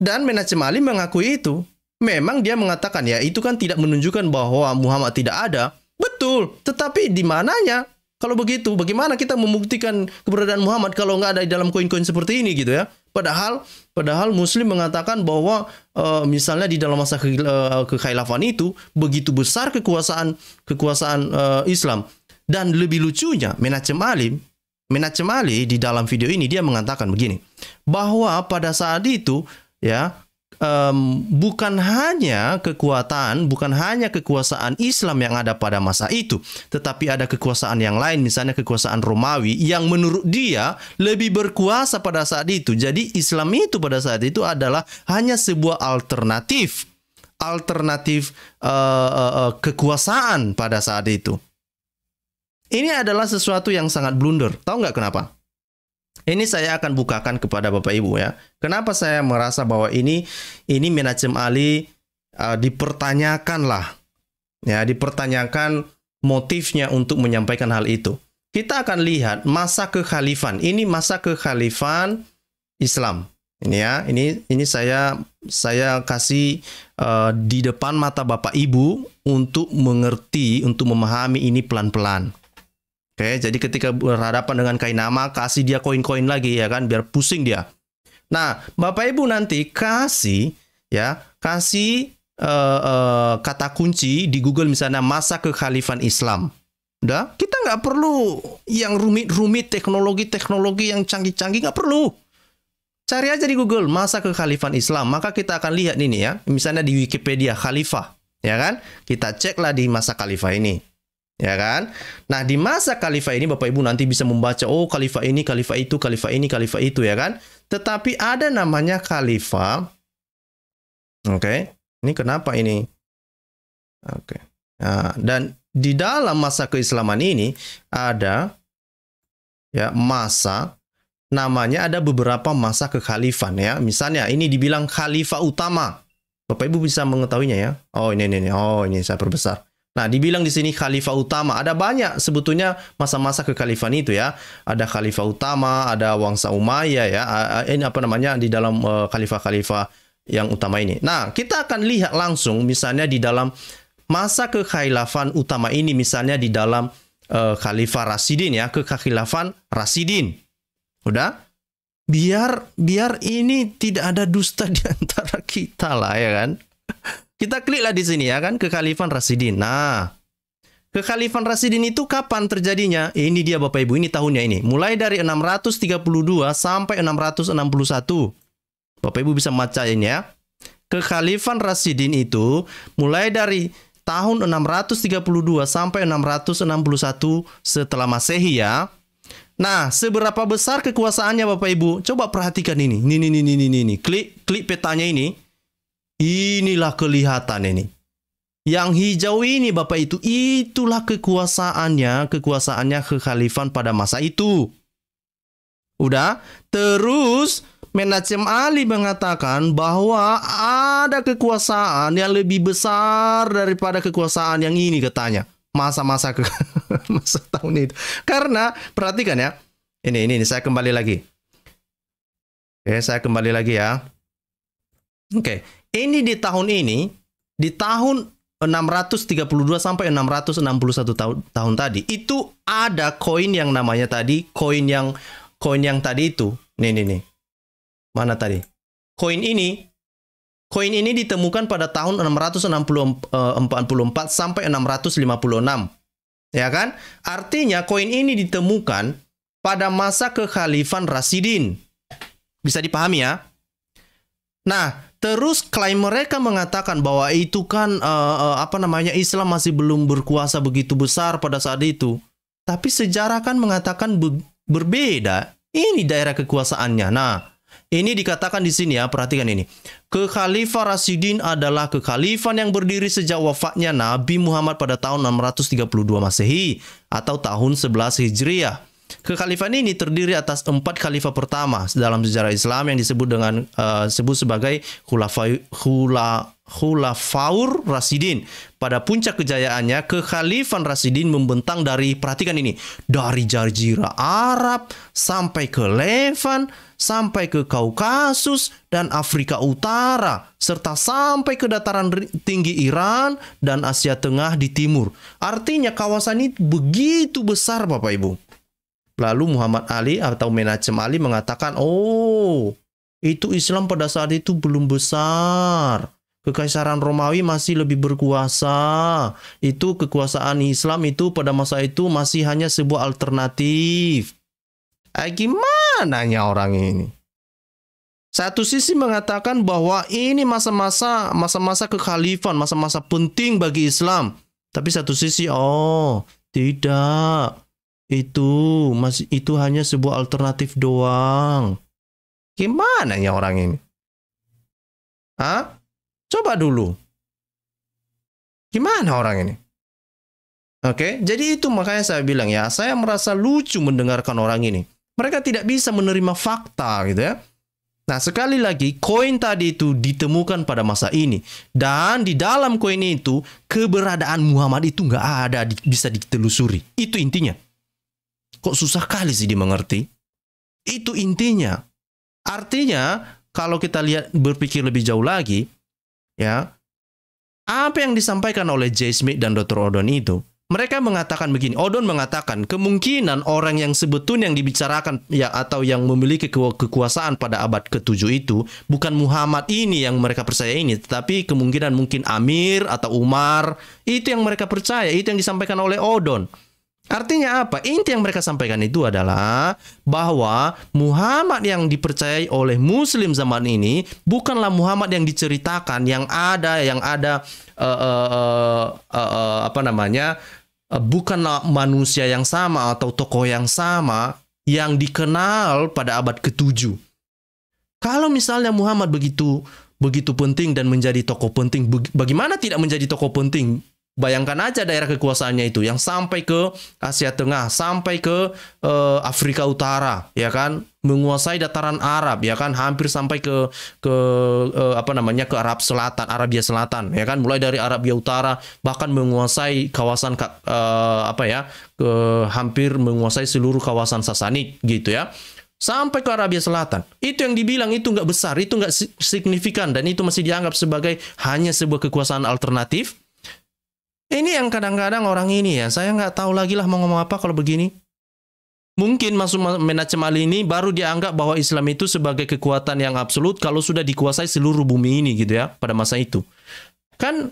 dan Menachem Ali mengakui itu. Memang dia mengatakan ya itu kan tidak menunjukkan bahwa Muhammad tidak ada. Betul, tetapi di mananya? Kalau begitu, bagaimana kita membuktikan keberadaan Muhammad kalau nggak ada di dalam koin-koin seperti ini gitu ya? Padahal, padahal Muslim mengatakan bahwa uh, misalnya di dalam masa ke, uh, itu begitu besar kekuasaan kekuasaan uh, Islam dan lebih lucunya Menachem Ali, Menachem Ali di dalam video ini dia mengatakan begini bahwa pada saat itu ya um, bukan hanya kekuatan, bukan hanya kekuasaan Islam yang ada pada masa itu, tetapi ada kekuasaan yang lain, misalnya kekuasaan Romawi yang menurut dia lebih berkuasa pada saat itu. Jadi Islam itu pada saat itu adalah hanya sebuah alternatif, alternatif uh, uh, uh, kekuasaan pada saat itu. Ini adalah sesuatu yang sangat blunder. Tahu nggak kenapa? Ini saya akan bukakan kepada Bapak Ibu ya. Kenapa saya merasa bahwa ini ini Menachem Ali uh, eh, dipertanyakan lah. Ya, dipertanyakan motifnya untuk menyampaikan hal itu. Kita akan lihat masa kekhalifan. Ini masa kekhalifan Islam. Ini ya, ini ini saya saya kasih uh, di depan mata Bapak Ibu untuk mengerti, untuk memahami ini pelan-pelan. Oke, jadi ketika berhadapan dengan Kainama, kasih dia koin-koin lagi ya kan, biar pusing dia. Nah, Bapak Ibu nanti kasih ya, kasih uh, uh, kata kunci di Google misalnya masa kekhalifan Islam. Udah, kita nggak perlu yang rumit-rumit teknologi-teknologi yang canggih-canggih nggak perlu. Cari aja di Google masa kekhalifan Islam, maka kita akan lihat ini ya, misalnya di Wikipedia khalifah, ya kan? Kita ceklah di masa khalifah ini ya kan? Nah, di masa khalifah ini Bapak Ibu nanti bisa membaca oh khalifah ini, khalifah itu, khalifah ini, khalifah itu ya kan? Tetapi ada namanya khalifah. Oke. Okay? Ini kenapa ini? Oke. Okay. Nah, dan di dalam masa keislaman ini ada ya masa namanya ada beberapa masa kekhalifan ya. Misalnya ini dibilang khalifah utama. Bapak Ibu bisa mengetahuinya ya. Oh ini ini, ini. oh ini saya perbesar. Nah, dibilang di sini khalifah utama. Ada banyak sebetulnya masa-masa kekhalifahan itu ya. Ada khalifah utama, ada Wangsa Umayyah ya. Ini apa namanya di dalam e, khalifah-khalifah yang utama ini. Nah, kita akan lihat langsung misalnya di dalam masa kekhalifahan utama ini misalnya di dalam e, khalifah Rasidin ya, kekhalifahan Rasidin. Udah? Biar biar ini tidak ada dusta (laughs) di antara kita lah ya kan. Kita kliklah di sini ya kan, kekhalifan Rasidin. Nah, kekhalifan Rasidin itu kapan terjadinya? Ini dia Bapak Ibu, ini tahunnya ini. Mulai dari 632 sampai 661. Bapak Ibu bisa baca ini ya. Kekhalifan Rasidin itu mulai dari tahun 632 sampai 661 setelah Masehi ya. Nah, seberapa besar kekuasaannya Bapak Ibu? Coba perhatikan ini. Ini ini ini ini ini. Klik klik petanya ini. Inilah kelihatan ini. Yang hijau ini Bapak itu, itulah kekuasaannya, kekuasaannya kekhalifan pada masa itu. Udah, terus Menachem Ali mengatakan bahwa ada kekuasaan yang lebih besar daripada kekuasaan yang ini katanya. Masa-masa ke (laughs) masa tahun itu. Karena perhatikan ya. Ini ini ini saya kembali lagi. Oke, saya kembali lagi ya. Oke, ini di tahun ini, di tahun 632 sampai 661 tahun tahun tadi, itu ada koin yang namanya tadi koin yang koin yang tadi itu. Nih nih nih. Mana tadi? Koin ini Koin ini ditemukan pada tahun 644 eh, sampai 656. Ya kan? Artinya koin ini ditemukan pada masa kekhalifan Rasidin. Bisa dipahami ya? Nah, Terus klaim mereka mengatakan bahwa itu kan uh, uh, apa namanya Islam masih belum berkuasa begitu besar pada saat itu. Tapi sejarah kan mengatakan be berbeda. Ini daerah kekuasaannya. Nah, ini dikatakan di sini ya, perhatikan ini. Kekhalifah Rasidin adalah kekhalifan yang berdiri sejak wafatnya Nabi Muhammad pada tahun 632 Masehi atau tahun 11 Hijriah Kekhalifahan ini terdiri atas empat khalifah pertama dalam sejarah Islam yang disebut dengan uh, eh, sebut sebagai khulafai, khula, khulafaur Rasidin. Pada puncak kejayaannya, kekhalifan Rasidin membentang dari perhatikan ini dari Jarjira Arab sampai ke Levan, sampai ke Kaukasus dan Afrika Utara serta sampai ke dataran tinggi Iran dan Asia Tengah di timur. Artinya kawasan ini begitu besar Bapak Ibu. Lalu Muhammad Ali atau menajem Ali mengatakan, "Oh, itu Islam pada saat itu belum besar. Kekaisaran Romawi masih lebih berkuasa. Itu kekuasaan Islam itu pada masa itu masih hanya sebuah alternatif." Eh, gimana nanya orang ini? Satu sisi mengatakan bahwa ini masa-masa masa-masa kekhalifan, masa-masa penting bagi Islam. Tapi satu sisi, oh, tidak. Itu masih itu hanya sebuah alternatif doang. Gimana ya orang ini? Hah? Coba dulu. Gimana orang ini? Oke, jadi itu makanya saya bilang ya, saya merasa lucu mendengarkan orang ini. Mereka tidak bisa menerima fakta gitu ya. Nah, sekali lagi, koin tadi itu ditemukan pada masa ini. Dan di dalam koin itu, keberadaan Muhammad itu nggak ada bisa ditelusuri. Itu intinya. Kok susah kali sih dimengerti? Itu intinya. Artinya, kalau kita lihat berpikir lebih jauh lagi, ya, apa yang disampaikan oleh Jay Smith dan Dr. Odon itu, mereka mengatakan begini, Odon mengatakan kemungkinan orang yang sebetulnya yang dibicarakan ya atau yang memiliki kekuasaan pada abad ke-7 itu bukan Muhammad ini yang mereka percaya ini, tetapi kemungkinan mungkin Amir atau Umar, itu yang mereka percaya, itu yang disampaikan oleh Odon. Artinya apa? Inti yang mereka sampaikan itu adalah bahwa Muhammad yang dipercayai oleh muslim zaman ini bukanlah Muhammad yang diceritakan yang ada yang ada uh, uh, uh, uh, uh, apa namanya? Uh, bukanlah manusia yang sama atau tokoh yang sama yang dikenal pada abad ke-7. Kalau misalnya Muhammad begitu begitu penting dan menjadi tokoh penting, bagaimana tidak menjadi tokoh penting Bayangkan aja daerah kekuasaannya itu yang sampai ke Asia Tengah, sampai ke uh, Afrika Utara, ya kan? Menguasai dataran Arab, ya kan? Hampir sampai ke ke uh, apa namanya? ke Arab Selatan, Arabia Selatan, ya kan? Mulai dari Arabia Utara bahkan menguasai kawasan uh, apa ya? ke hampir menguasai seluruh kawasan Sasanid gitu ya sampai ke Arabia Selatan. Itu yang dibilang itu nggak besar, itu nggak signifikan dan itu masih dianggap sebagai hanya sebuah kekuasaan alternatif. Ini yang kadang-kadang orang ini ya, saya nggak tahu lagi lah mau ngomong apa kalau begini. Mungkin masuk manajemen Ali ini baru dianggap bahwa Islam itu sebagai kekuatan yang absolut kalau sudah dikuasai seluruh bumi ini gitu ya pada masa itu. Kan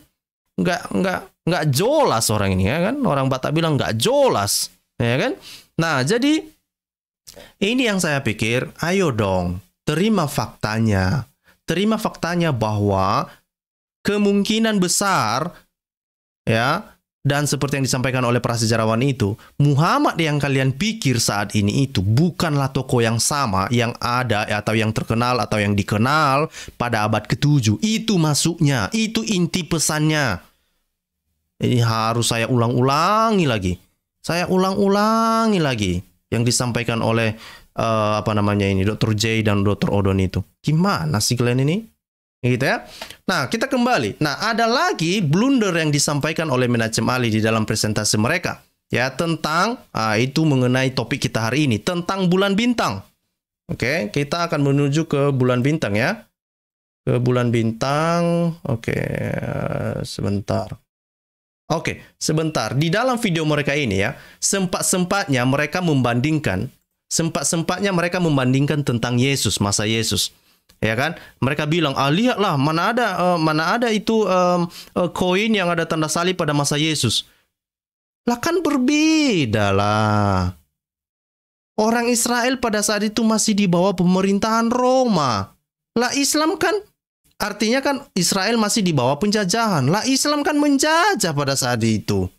nggak nggak nggak jelas orang ini ya kan orang Batak bilang nggak jelas ya kan. Nah jadi ini yang saya pikir, ayo dong terima faktanya, terima faktanya bahwa kemungkinan besar ya dan seperti yang disampaikan oleh para sejarawan itu, Muhammad yang kalian pikir saat ini itu bukanlah tokoh yang sama yang ada atau yang terkenal atau yang dikenal pada abad ke-7. Itu masuknya, itu inti pesannya. Ini harus saya ulang-ulangi lagi. Saya ulang-ulangi lagi yang disampaikan oleh uh, apa namanya ini Dr. J dan Dr. Odon itu. Gimana sih kalian ini? gitu ya. Nah, kita kembali. Nah, ada lagi blunder yang disampaikan oleh Menachem Ali di dalam presentasi mereka ya tentang uh, itu mengenai topik kita hari ini tentang bulan bintang. Oke, okay, kita akan menuju ke bulan bintang ya. Ke bulan bintang. Oke, okay, sebentar. Oke, okay, sebentar. Di dalam video mereka ini ya, sempat-sempatnya mereka membandingkan sempat-sempatnya mereka membandingkan tentang Yesus, masa Yesus ya kan mereka bilang ah lihatlah mana ada uh, mana ada itu um, uh, koin yang ada tanda salib pada masa Yesus lah kan berbeda lah orang Israel pada saat itu masih di bawah pemerintahan Roma lah Islam kan artinya kan Israel masih di bawah penjajahan lah Islam kan menjajah pada saat itu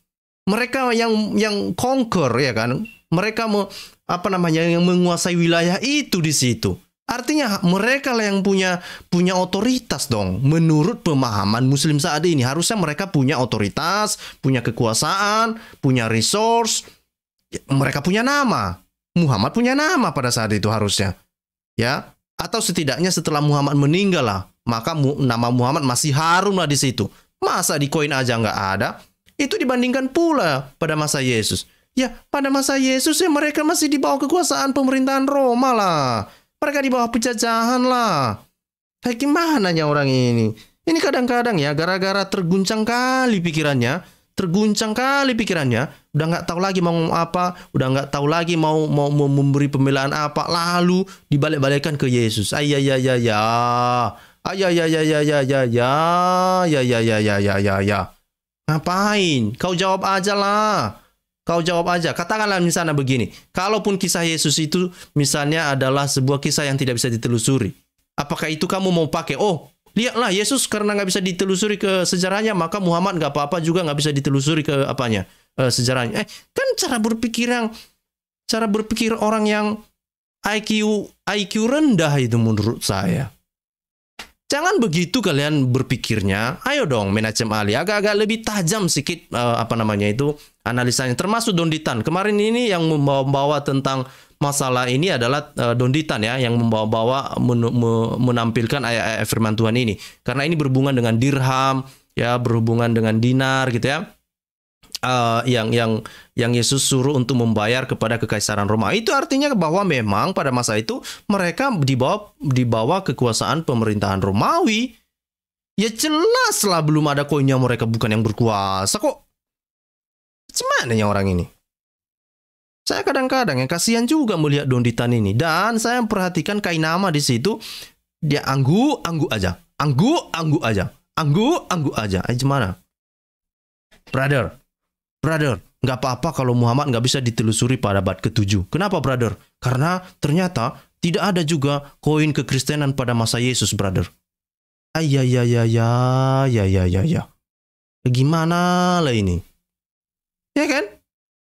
mereka yang yang conquer ya kan mereka me, apa namanya yang menguasai wilayah itu di situ Artinya mereka lah yang punya punya otoritas dong. Menurut pemahaman Muslim saat ini harusnya mereka punya otoritas, punya kekuasaan, punya resource. Ya, mereka punya nama. Muhammad punya nama pada saat itu harusnya, ya. Atau setidaknya setelah Muhammad meninggal lah, maka nama Muhammad masih harum lah di situ. Masa di koin aja nggak ada? Itu dibandingkan pula pada masa Yesus. Ya, pada masa Yesus ya mereka masih di bawah kekuasaan pemerintahan Roma lah mereka di bawah penjajahan lah. Kayak gimana ya orang ini? Ini kadang-kadang ya gara-gara terguncang kali pikirannya, terguncang kali pikirannya, udah nggak tahu lagi mau ngomong apa, udah nggak tahu lagi mau mau, mau memberi pembelaan apa, lalu dibalik-balikkan ke Yesus. Ayah ya ya ya. Ayah ya ya ya ya ya ya ya ya ya ya ya ya. Ngapain? Kau jawab aja lah. Kau jawab aja. Katakanlah misalnya begini. Kalaupun kisah Yesus itu misalnya adalah sebuah kisah yang tidak bisa ditelusuri. Apakah itu kamu mau pakai? Oh, lihatlah Yesus karena nggak bisa ditelusuri ke sejarahnya, maka Muhammad nggak apa-apa juga nggak bisa ditelusuri ke apanya e, sejarahnya. Eh, kan cara berpikir yang cara berpikir orang yang IQ IQ rendah itu menurut saya. Jangan begitu kalian berpikirnya. Ayo dong manajemen Ali agak-agak lebih tajam sedikit uh, eh, apa namanya itu analisanya termasuk Donditan. Kemarin ini yang membawa-bawa tentang masalah ini adalah uh, eh, Donditan ya yang membawa-bawa men menampilkan ayat-ayat firman Tuhan ini. Karena ini berhubungan dengan dirham ya, berhubungan dengan dinar gitu ya. Uh, yang yang yang Yesus suruh untuk membayar kepada kekaisaran Roma itu artinya bahwa memang pada masa itu mereka dibawa dibawa kekuasaan pemerintahan Romawi ya jelas lah belum ada koinnya mereka bukan yang berkuasa kok yang orang ini. Saya kadang-kadang yang kasihan juga melihat Donditan ini. Dan saya perhatikan Kainama di situ. Dia anggu, anggu aja. Anggu, anggu aja. Anggu, anggu aja. Eh, gimana? Brother. Brother. Nggak apa-apa kalau Muhammad nggak bisa ditelusuri pada abad ke-7. Kenapa, brother? Karena ternyata tidak ada juga koin kekristenan pada masa Yesus, brother. Ayah, ya, ya, ya, ya, ya, ya, ya, ya. Gimana lah ini? Ya kan?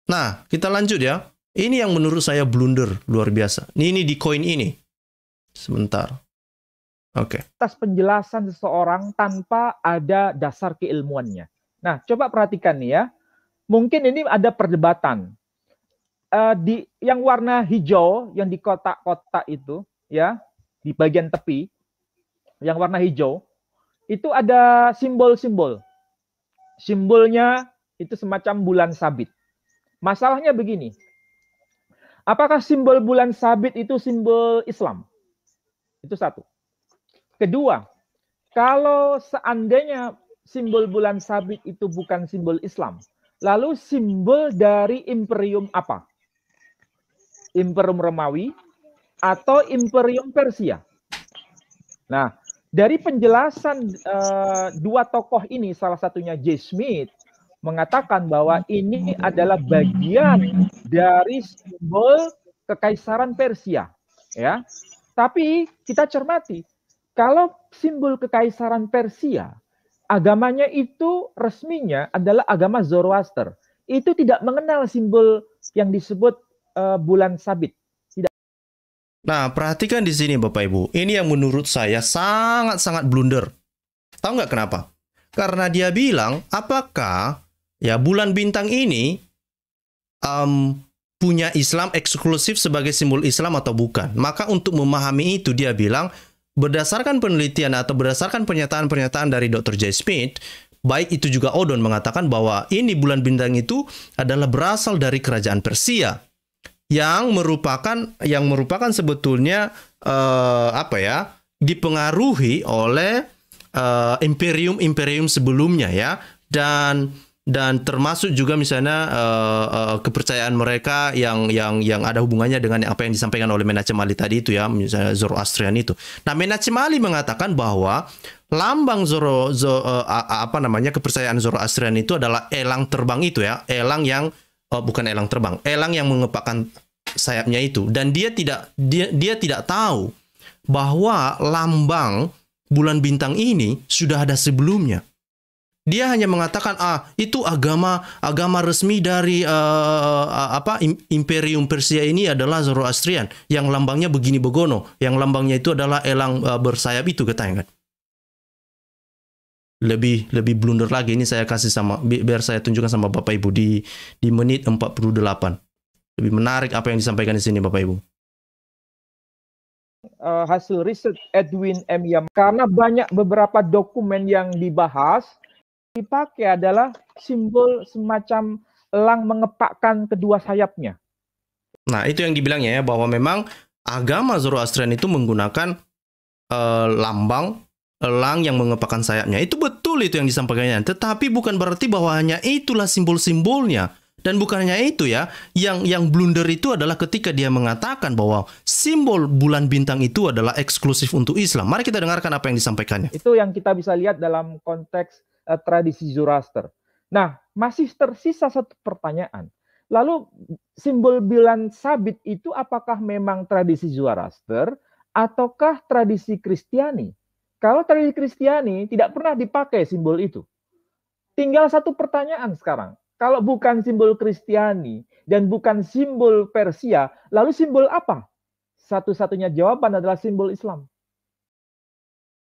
Nah, kita lanjut ya. Ini yang menurut saya blunder luar biasa. Ini di koin ini. Sebentar. Oke. Okay. Atas penjelasan seseorang tanpa ada dasar keilmuannya. Nah, coba perhatikan nih ya. Mungkin ini ada perdebatan. Uh, di yang warna hijau yang di kotak-kotak itu ya, di bagian tepi yang warna hijau itu ada simbol-simbol. Simbolnya itu semacam bulan sabit. Masalahnya begini, apakah simbol bulan sabit itu simbol Islam? Itu satu. Kedua, kalau seandainya simbol bulan sabit itu bukan simbol Islam, lalu simbol dari imperium apa? Imperium Romawi atau imperium Persia? Nah, dari penjelasan uh, dua tokoh ini, salah satunya J. Smith, mengatakan bahwa ini adalah bagian dari simbol kekaisaran Persia, ya. Tapi kita cermati, kalau simbol kekaisaran Persia, agamanya itu resminya adalah agama Zoroaster. Itu tidak mengenal simbol yang disebut uh, bulan sabit. Tidak. Nah, perhatikan di sini Bapak Ibu. Ini yang menurut saya sangat-sangat blunder. Tahu nggak kenapa? Karena dia bilang, apakah Ya, bulan bintang ini um, punya Islam eksklusif sebagai simbol Islam atau bukan. Maka untuk memahami itu dia bilang berdasarkan penelitian atau berdasarkan pernyataan-pernyataan dari Dr. J. Smith, baik itu juga Odon mengatakan bahwa ini bulan bintang itu adalah berasal dari kerajaan Persia yang merupakan yang merupakan sebetulnya uh, apa ya dipengaruhi oleh eh, imperium-imperium uh, sebelumnya ya dan dan termasuk juga misalnya uh, uh, kepercayaan mereka yang yang yang ada hubungannya dengan apa yang disampaikan oleh Menachem Ali tadi itu ya misalnya Zoroastrian itu. Nah Menachem Ali mengatakan bahwa lambang Zoro, Zoro uh, eh, apa namanya kepercayaan Zoroastrian itu adalah elang terbang itu ya elang yang uh, bukan elang terbang elang yang mengepakkan sayapnya itu dan dia tidak dia dia tidak tahu bahwa lambang bulan bintang ini sudah ada sebelumnya dia hanya mengatakan ah itu agama agama resmi dari uh, apa Imperium Persia ini adalah Zoroastrian yang lambangnya begini begono yang lambangnya itu adalah elang uh, bersayap itu katanya kan lebih lebih blunder lagi ini saya kasih sama bi biar saya tunjukkan sama Bapak Ibu di di menit 48 lebih menarik apa yang disampaikan di sini Bapak Ibu uh, hasil riset Edwin M. Yam karena banyak beberapa dokumen yang dibahas dipakai adalah simbol semacam elang mengepakkan kedua sayapnya. Nah, itu yang dibilangnya ya bahwa memang agama Zoroastrian itu menggunakan uh, lambang elang yang mengepakkan sayapnya. Itu betul itu yang disampaikannya. Tetapi bukan berarti bahwa hanya itulah simbol-simbolnya. Dan bukannya itu ya, yang yang blunder itu adalah ketika dia mengatakan bahwa simbol bulan bintang itu adalah eksklusif untuk Islam. Mari kita dengarkan apa yang disampaikannya. Itu yang kita bisa lihat dalam konteks uh, tradisi Zoroaster. Nah, masih tersisa satu pertanyaan. Lalu simbol bilan sabit itu apakah memang tradisi Zoroaster ataukah tradisi Kristiani? Kalau tradisi Kristiani tidak pernah dipakai simbol itu. Tinggal satu pertanyaan sekarang. Kalau bukan simbol Kristiani dan bukan simbol Persia, lalu simbol apa? Satu-satunya jawaban adalah simbol Islam.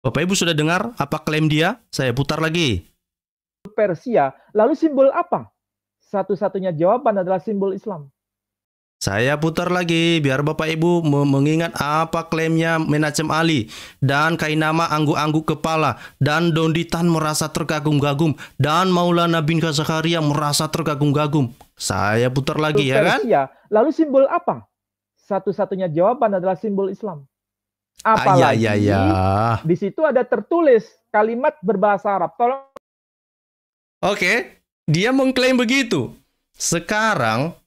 Bapak Ibu sudah dengar apa klaim dia? Saya putar lagi. Persia, lalu simbol apa? Satu-satunya jawaban adalah simbol Islam. Saya putar lagi biar Bapak Ibu mengingat apa klaimnya Menacem Ali dan Kainama angguk-angguk kepala dan Donditan merasa terkagum gagum dan Maulana bin Zakaria merasa terkagum gagum Saya putar lagi Persia. ya kan? Lalu simbol apa? Satu-satunya jawaban adalah simbol Islam. Ah, iya, iya, Apalagi ya, ya, ya. di situ ada tertulis kalimat berbahasa Arab. Tolong. Oke, dia mengklaim begitu. Sekarang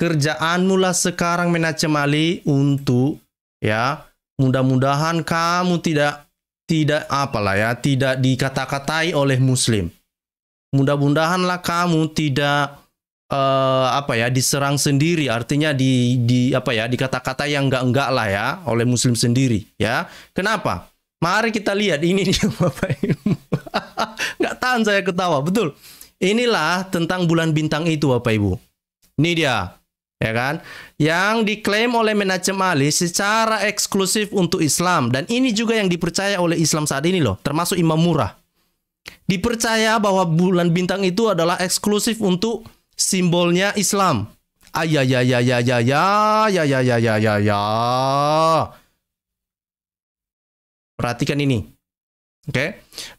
lah sekarang menacemali untuk ya mudah-mudahan kamu tidak tidak apalah ya tidak dikata-katai oleh muslim mudah-mudahanlah kamu tidak uh, apa ya diserang sendiri artinya di di apa ya di kata kata yang enggak-enggak lah ya oleh muslim sendiri ya. Kenapa? Mari kita lihat ini (laughs) dia Bapak Ibu. (laughs) Enggak tahan saya ketawa, betul. Inilah tentang bulan bintang itu Bapak Ibu. Ini dia, ya kan? Yang diklaim oleh Menachem Ali secara eksklusif untuk Islam dan ini juga yang dipercaya oleh Islam saat ini loh, termasuk Imam Murah. Dipercaya bahwa bulan bintang itu adalah eksklusif untuk Simbolnya Islam. Ayayayayayaya, ya ya ya ya ya ya. Perhatikan ini. Oke. Okay?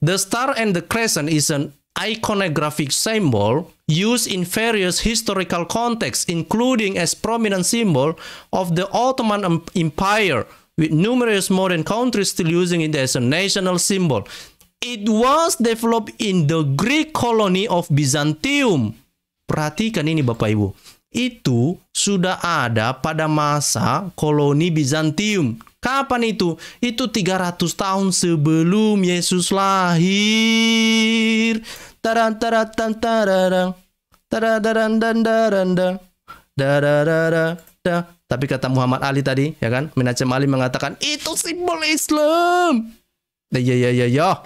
The star and the crescent is an iconographic symbol used in various historical contexts including as prominent symbol of the Ottoman Empire with numerous modern countries still using it as a national symbol. It was developed in the Greek colony of Byzantium Perhatikan ini Bapak Ibu. Itu sudah ada pada masa koloni Bizantium. Kapan itu? Itu 300 tahun sebelum Yesus lahir. Taran taran taran taran taran tapi kata Muhammad Ali tadi, ya kan? Menacem Ali mengatakan, itu simbol Islam. Ya, ya, ya, ya.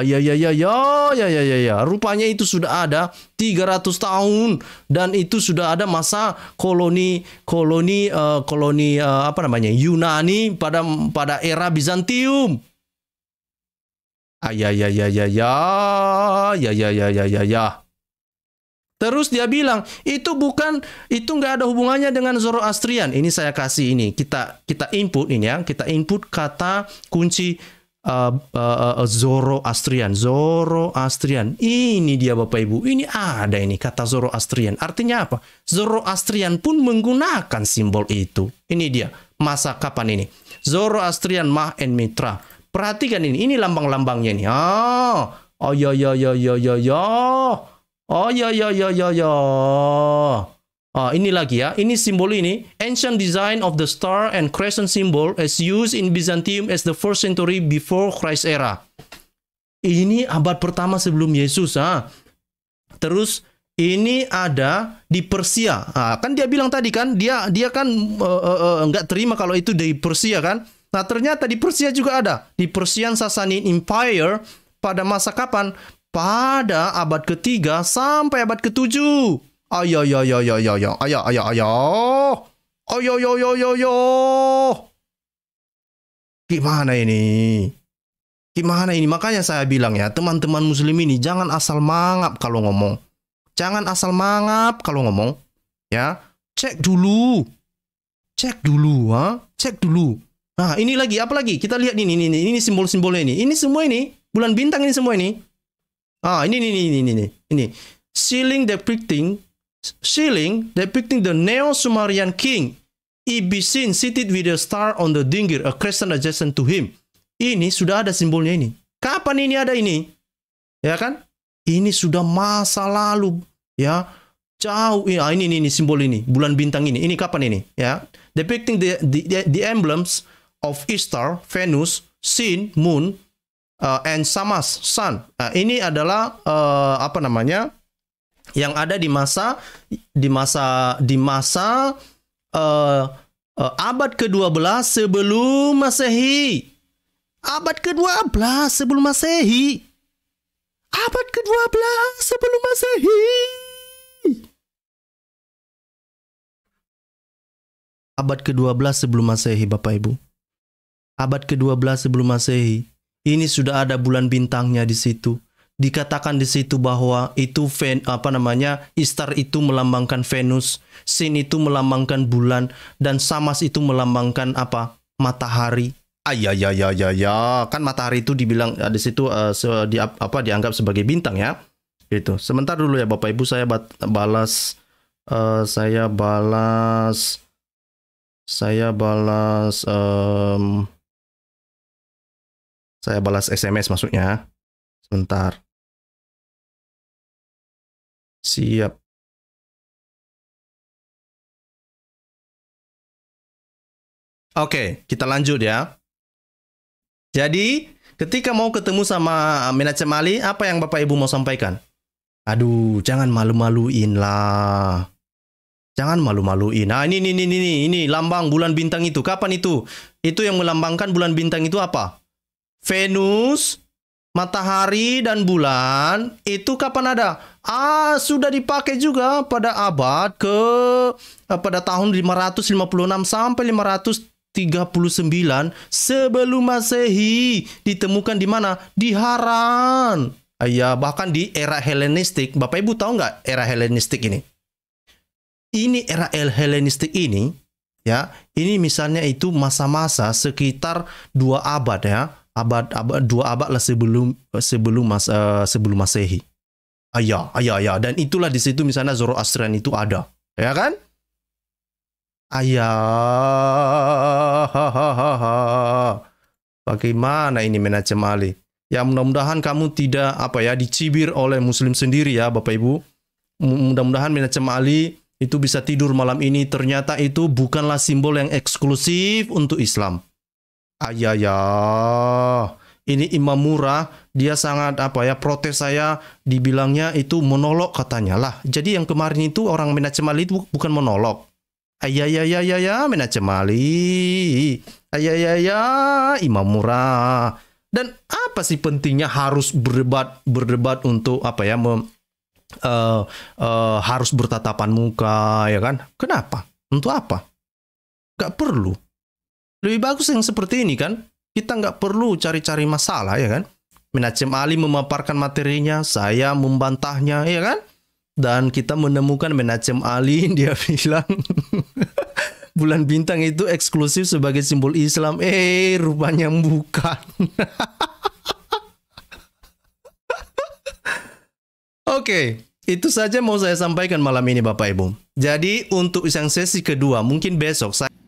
Ya ya ya ya ya ya ya ya. Rupanya itu sudah ada 300 tahun dan itu sudah ada masa koloni koloni uh, koloni uh, apa namanya Yunani pada pada era Bizantium. Ya ya ya ya ya ya ya ya ya ya ya. Terus dia bilang itu bukan itu nggak ada hubungannya dengan Zoroastrian. Ini saya kasih ini kita kita input ini ya kita input kata kunci uh, eh, uh, eh, uh, eh, Zoroastrian. Zoroastrian. Ini dia Bapak Ibu. Ini ada ini kata Zoroastrian. Artinya apa? Zoroastrian pun menggunakan simbol itu. Ini dia. Masa kapan ini? Zoroastrian Mah and Mitra. Perhatikan ini. Ini lambang-lambangnya ini. Oh. Oh ya ya ya ya ya ya. Oh ya ya ya ya ya. Uh, ini lagi ya, ini simbol ini. Ancient design of the star and crescent symbol as used in Byzantium as the first century before Christ era. Ini abad pertama sebelum Yesus. Ha. Ah. Terus ini ada di Persia. Ha, ah, kan dia bilang tadi kan, dia dia kan uh, uh, uh, nggak terima kalau itu dari Persia kan. Nah ternyata di Persia juga ada. Di Persian Sasanian Empire pada masa kapan? Pada abad ketiga sampai abad ketujuh. Ayo, ayo, ayo, ayo, ayo, ayo, ayo, ayo, ayo, ayo, ayo, ayo, ini? ini? Makanya saya bilang ya, teman-teman muslim ini jangan asal mangap kalau ngomong. Jangan asal mangap kalau ngomong. Ya, cek dulu. Cek dulu, ha? Cek dulu. Nah, ini lagi apa lagi? Kita lihat ini ini ini, ini simbol-simbolnya ini. Ini semua ini, bulan bintang ini semua ini. Ah, ini ini ini ini ini. Ini ceiling depicting ceiling depicting the Neo-Sumerian king Ibisin seated with a star on the dingir, a crescent adjacent to him. Ini sudah ada simbolnya ini. Kapan ini ada ini? Ya kan? Ini sudah masa lalu, ya. Jauh ya, ini ini, ini simbol ini, bulan bintang ini. Ini kapan ini, ya? Depicting the the, the emblems of Easter, Venus, Sin, Moon, uh, and Samas, Sun. Nah, ini adalah uh, apa namanya? yang ada di masa di masa di masa uh, uh, abad ke-12 sebelum Masehi. Abad ke-12 sebelum Masehi. Abad ke-12 sebelum Masehi. Abad ke-12 sebelum Masehi, Bapak Ibu. Abad ke-12 sebelum Masehi. Ini sudah ada bulan bintangnya di situ dikatakan di situ bahwa itu ven, apa namanya Istar itu melambangkan Venus, Sin itu melambangkan bulan dan Samas itu melambangkan apa matahari. Ayah ya ya ya ya kan matahari itu dibilang eh, di situ uh, se, di, apa dianggap sebagai bintang ya Itu. Sebentar dulu ya Bapak Ibu saya bat, balas uh, saya balas saya balas um, saya balas SMS maksudnya. Sebentar. Siap. Oke, kita lanjut ya. Jadi, ketika mau ketemu sama manajemen Cemali, apa yang Bapak Ibu mau sampaikan? Aduh, jangan malu-maluin lah. Jangan malu-maluin. Nah, ini, ini, ini, ini, ini, lambang bulan bintang itu. Kapan itu? Itu yang melambangkan bulan bintang itu apa? Venus, matahari dan bulan itu kapan ada? Ah, sudah dipakai juga pada abad ke eh, pada tahun 556 sampai 539 sebelum Masehi ditemukan di mana? Di Haran. Ya, bahkan di era Helenistik. Bapak Ibu tahu nggak era Helenistik ini? Ini era El Helenistik ini, ya, ini misalnya itu masa-masa sekitar dua abad ya abad abad dua abad lah sebelum sebelum mas, uh, sebelum masehi. Ayah, ayah, ayah. Dan itulah di situ misalnya Zoroastrian itu ada, ya kan? Ayah, bagaimana ini menacem Ali? Ya mudah-mudahan kamu tidak apa ya dicibir oleh Muslim sendiri ya Bapak Ibu. Mudah-mudahan menacem Ali itu bisa tidur malam ini. Ternyata itu bukanlah simbol yang eksklusif untuk Islam ayah ini Imam Murah dia sangat apa ya protes saya dibilangnya itu monolog katanya lah jadi yang kemarin itu orang Menacemali itu bukan monolog ayah ya ya ya ya Menacemali ayah ya ya Imam Murah dan apa sih pentingnya harus berdebat berdebat untuk apa ya mem, uh, uh, harus bertatapan muka ya kan kenapa untuk apa Gak perlu lebih bagus yang seperti ini kan? Kita nggak perlu cari-cari masalah ya kan? Menacem Ali memaparkan materinya, saya membantahnya ya kan? Dan kita menemukan Menacem Ali (laughs) dia bilang bulan bintang itu eksklusif sebagai simbol Islam. Eh, rupanya bukan. (laughs) Oke, okay, itu saja mau saya sampaikan malam ini Bapak Ibu. Jadi untuk yang sesi kedua mungkin besok saya